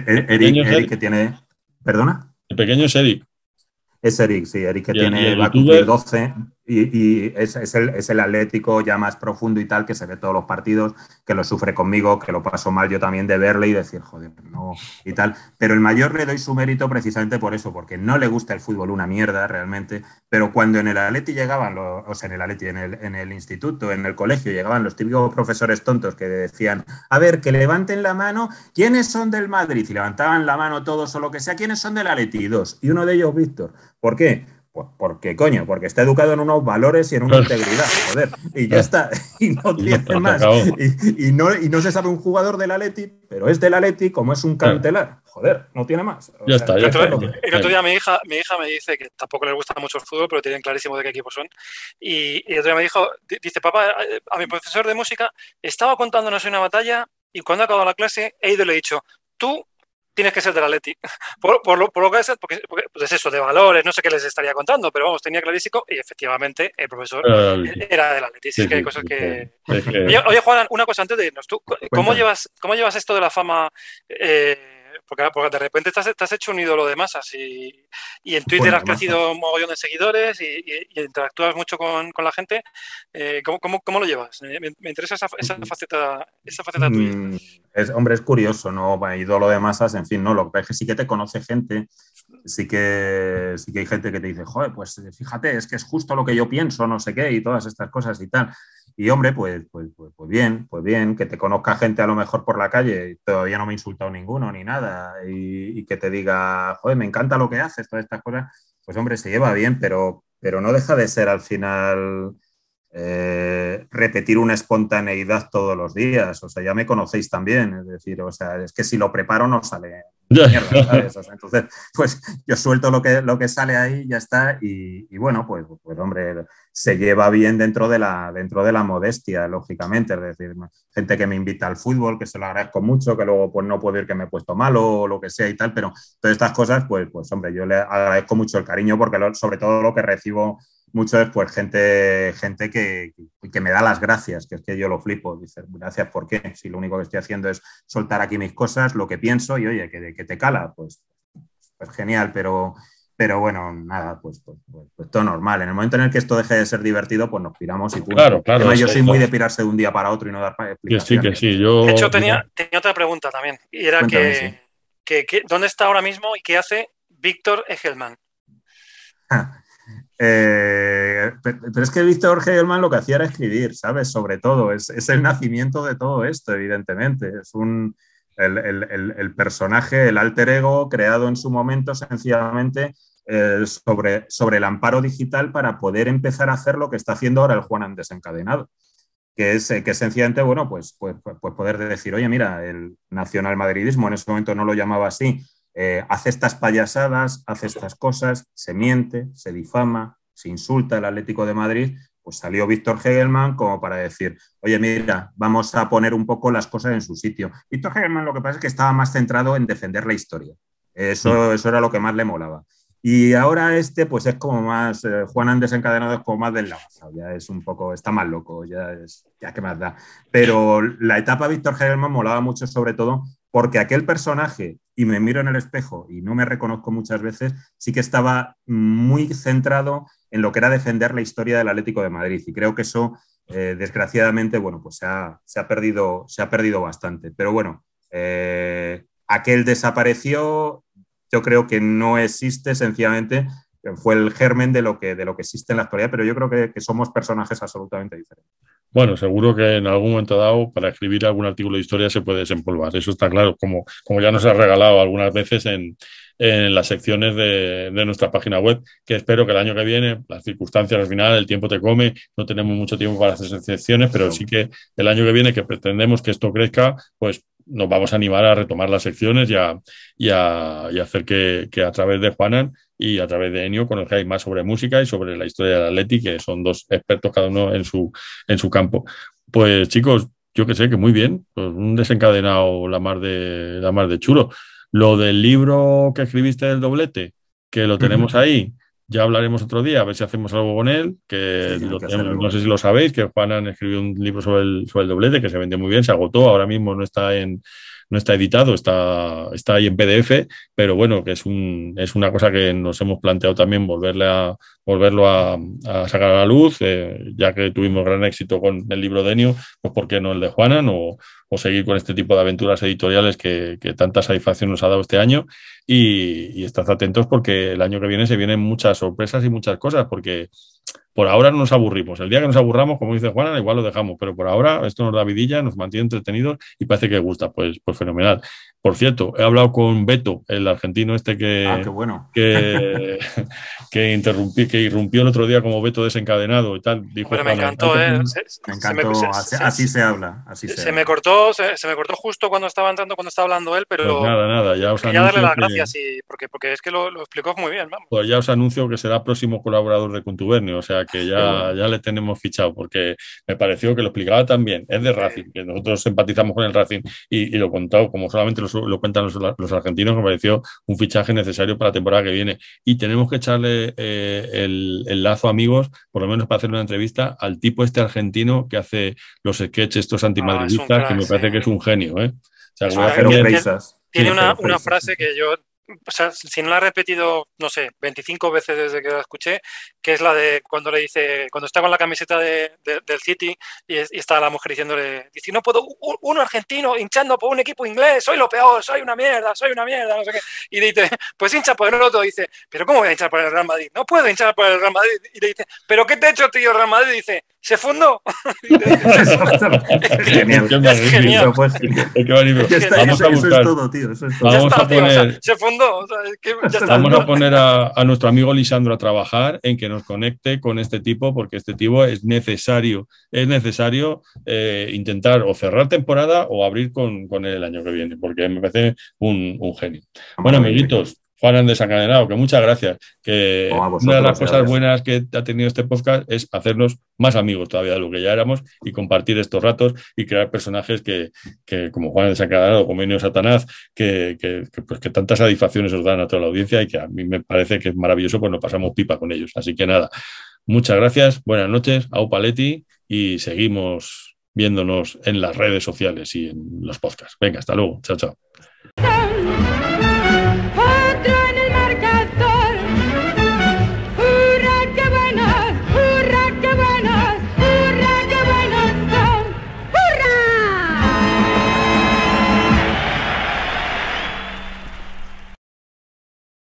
Eric, Eric, que tiene. ¿Perdona? El pequeño es Eric. Es Eric, sí, Eric que tiene, va a cumplir 12, y, es, el, es, el, Atlético ya más profundo y tal, que se ve todos los partidos, que lo sufre conmigo, que lo paso mal yo también de verle y decir, joder, no, y tal. Pero el mayor le doy su mérito precisamente por eso, porque no le gusta el fútbol una mierda realmente, pero cuando en el Atleti llegaban, o sea, en el Atleti, en el, en el instituto, en el colegio, llegaban los típicos profesores tontos que decían, a ver, que levanten la mano, ¿quiénes son del Madrid? Y levantaban la mano todos o lo que sea, ¿quiénes son del Atleti? Dos. Y uno de ellos, Víctor. ¿Por qué? Pues, porque coño, porque está educado en unos valores y en una integridad, joder. Y ya está, <laughs> y no tiene más. Y, no, y, no, se sabe un jugador del Atleti, pero es del Atleti como es un cantelar. Joder, no tiene más. ya está, ya Otro, día mi hija, mi hija me dice que tampoco le gusta mucho el fútbol, pero tienen clarísimo de qué equipo son. Y, y el otro día me dijo, dice, papá, a mi profesor de música estaba contándonos una batalla y cuando ha acabado la clase he ido y le he dicho, tú tienes que ser de la <laughs> Por, por, lo, que pues, es, eso, de valores, no sé qué les estaría contando, pero vamos, tenía clarísimo y efectivamente el profesor e-, era del la Leti. que hay cosas que... Oye, Juan, una cosa antes de irnos. ¿Tú, ¿cómo, llevas, ¿Cómo llevas esto de la fama? Eh, porque, de repente estás, has hecho un ídolo de masas y, y en Twitter has crecido un mogollón de seguidores y, interactúas mucho con, con la gente. Eh, ¿cómo, cómo, cómo, lo llevas? Me, interesa esa, esa, mm. faceta, esa faceta tuya. Mm, es, hombre, es curioso, ¿no? Ídolo de masas, en fin, ¿no? Lo que que sí que te conoce gente sí que, que hay gente que te dice, joder, pues eh, fíjate, es que es justo lo que yo pienso, no sé qué, y todas estas cosas y tal. Y hombre, pues, pues, pues, pues bien, pues bien, que te conozca gente a lo mejor por la calle, todavía no me ha insultado ninguno ni nada, y, que te diga, joder, me encanta lo que haces, todas estas cosas, pues hombre, se lleva bien, pero, pero no deja de ser al final eh, repetir una espontaneidad todos los días. O sea, ya me conocéis también. Es decir, o sea, es que si lo preparo no sale <laughs> mierda, entonces, pues yo suelto lo que, lo que sale ahí, ya está. Y, bueno, pues, pues, hombre, se lleva bien dentro de, la, dentro de la modestia, lógicamente. Es decir, gente que me invita al fútbol, que se lo agradezco mucho, que luego pues no puedo ir que me he puesto malo o lo que sea y tal. Pero todas estas cosas, pues, pues hombre, yo le agradezco mucho el cariño porque sobre todo lo que recibo mucho es pues gente, gente que, me da las gracias, que es que yo lo flipo, dice gracias, ¿por qué? Si lo único que estoy haciendo es soltar aquí mis cosas, lo que pienso y oye, que, que te cala, pues, pues genial, pero, pero bueno, nada, pues, pues, pues, pues todo normal. En el momento en el que esto deje de ser divertido, pues nos piramos y Claro, claro. yo soy muy de pirarse de un día para otro y no dar explicaciones. Que sí, que sí, De hecho, tenía, otra pregunta también, y era que, que, ¿dónde está ahora mismo y qué hace Víctor Egelman? <laughs> Eh, pero es que Víctor Hegelman lo que hacía era escribir, ¿sabes? Sobre todo, es, el nacimiento de todo esto, evidentemente. Es un, el, personaje, el alter ego creado en su momento sencillamente eh, sobre, sobre el amparo digital para poder empezar a hacer lo que está haciendo ahora el Juan desencadenado. Que es, eh, que es sencillamente, bueno, pues, pues, pues, poder decir, oye, mira, el nacional madridismo en ese momento no lo llamaba así, eh, hace estas payasadas, hace estas cosas, se miente, se difama, se insulta al Atlético de Madrid, pues salió Víctor Hegelman como para decir, oye, mira, vamos a poner un poco las cosas en su sitio. Víctor Hegelman lo que pasa es que estaba más centrado en defender la historia. Eso, mm. eso era lo que más le molaba. Y ahora este, pues es como más, eh, Juan han desencadenado es como más lado. ya es un poco, está más loco, ya es, ya que más da. Pero la etapa Víctor Hegelman molaba mucho, sobre todo porque aquel personaje, y me miro en el espejo y no me reconozco muchas veces, sí que estaba muy centrado en lo que era defender la historia del Atlético de Madrid. Y creo que eso, eh, desgraciadamente, bueno, pues se ha, se ha, perdido, se ha perdido bastante. Pero bueno, eh, aquel desapareció, yo creo que no existe sencillamente fue el germen de lo que, de lo que existe en la actualidad, pero yo creo que, somos personajes absolutamente diferentes. Bueno, seguro que en algún momento dado, para escribir algún artículo de historia se puede desempolvar, eso está claro, como, ya nos ha regalado algunas veces en, las secciones de, nuestra página web, que espero que el año que viene, las circunstancias al final, el tiempo te come, no tenemos mucho tiempo para hacer secciones, pero sí que el año que viene, que pretendemos que esto crezca, pues nos vamos a animar a retomar las secciones y a, hacer que, que a través de Juanan y a través de Enio conozcáis más sobre música y sobre la historia del Atleti, que son dos expertos cada uno en su, en su campo. Pues chicos, yo que sé, que muy bien, pues, un desencadenado la mar de, la mar de chulo. Lo del libro que escribiste del doblete, que lo tenemos ahí, ya hablaremos otro día, a ver si hacemos algo con él, que, no sé si lo sabéis, que Juanan escribió un libro sobre el, el doblete que se vendió muy bien, se agotó, ahora mismo no está en, no está editado, está, está ahí en PDF, pero bueno, que es, un, es una cosa que nos hemos planteado también volverle a, volverlo a, sacar a la luz, eh, ya que tuvimos gran éxito con el libro de Enio, pues ¿por qué no el de Juanan o, o seguir con este tipo de aventuras editoriales que, tanta satisfacción nos ha dado este año. Y, y, estad atentos porque el año que viene se vienen muchas sorpresas y muchas cosas, porque por ahora no nos aburrimos. El día que nos aburramos, como dice Juana, igual lo dejamos, pero por ahora esto nos da vidilla, nos mantiene entretenidos y parece que gusta. Pues, pues fenomenal. Por cierto, he hablado con Beto, el argentino este que, ah, qué bueno. que, <laughs> <laughs> que interrumpí, que irrumpió el otro día como veto desencadenado y tal. Pero ¿eh? me encantó, así, se, habla. se, me cortó, se, me cortó justo cuando estaba entrando, cuando estaba hablando él, pero. Pues nada, nada, ya os Quería darle las gracias, porque, es que lo, explicó muy bien, Pues ya os anuncio que será próximo colaborador de Contubernio, o sea que ya, ya le tenemos fichado, porque me pareció que lo explicaba también. Es de Racing, que nosotros empatizamos con el Racing y, lo contado, como solamente lo, lo cuentan los, los argentinos, me pareció un fichaje necesario para la temporada que viene. Y tenemos que echarle eh, el, lazo amigos, por lo menos para hacer una entrevista al tipo este argentino que hace los sketches estos ah, antimadridistas, que me parece que es un genio. ¿eh? tiene, tiene una, una, frase que yo o sea, si no la he repetido, no sé, 25 veces desde que la escuché, que es la de cuando le dice, cuando está con la camiseta de, del City y, y, está la mujer diciéndole, dice, no puedo, un, argentino hinchando por un equipo inglés, soy lo peor, soy una mierda, soy una mierda, no sé qué. Y dice, <laughs> pues hincha por el otro, dice, pero ¿cómo voy a hinchar por el Real Madrid? No puedo hinchar por el Real Madrid. Y le dice, ¿pero qué te ha hecho, tío, Real Madrid? Y dice, se fundó. genial. Eso es todo, tío. Eso es Ya está, tío, se fundó Vamos a poner a, nuestro amigo Lisandro a trabajar en que nos conecte con este tipo, porque este tipo es necesario. Es necesario eh, intentar o cerrar temporada o abrir con, él el año que viene, porque me parece un, un genio. Bueno, amiguitos, Juan Andrés que muchas gracias. una de las cosas buenas que ha tenido este podcast es hacernos más amigos todavía de lo que ya éramos y compartir estos ratos y crear personajes que, como Juan Andrés Sancadenado, como Enio Satanás, que, pues, que tantas satisfacciones os dan a toda la audiencia y que a mí me parece que es maravilloso, pues nos pasamos pipa con ellos. Así que nada, muchas gracias, buenas noches, a paletti y seguimos viéndonos en las redes sociales y en los podcasts. Venga, hasta luego. Chao, chao.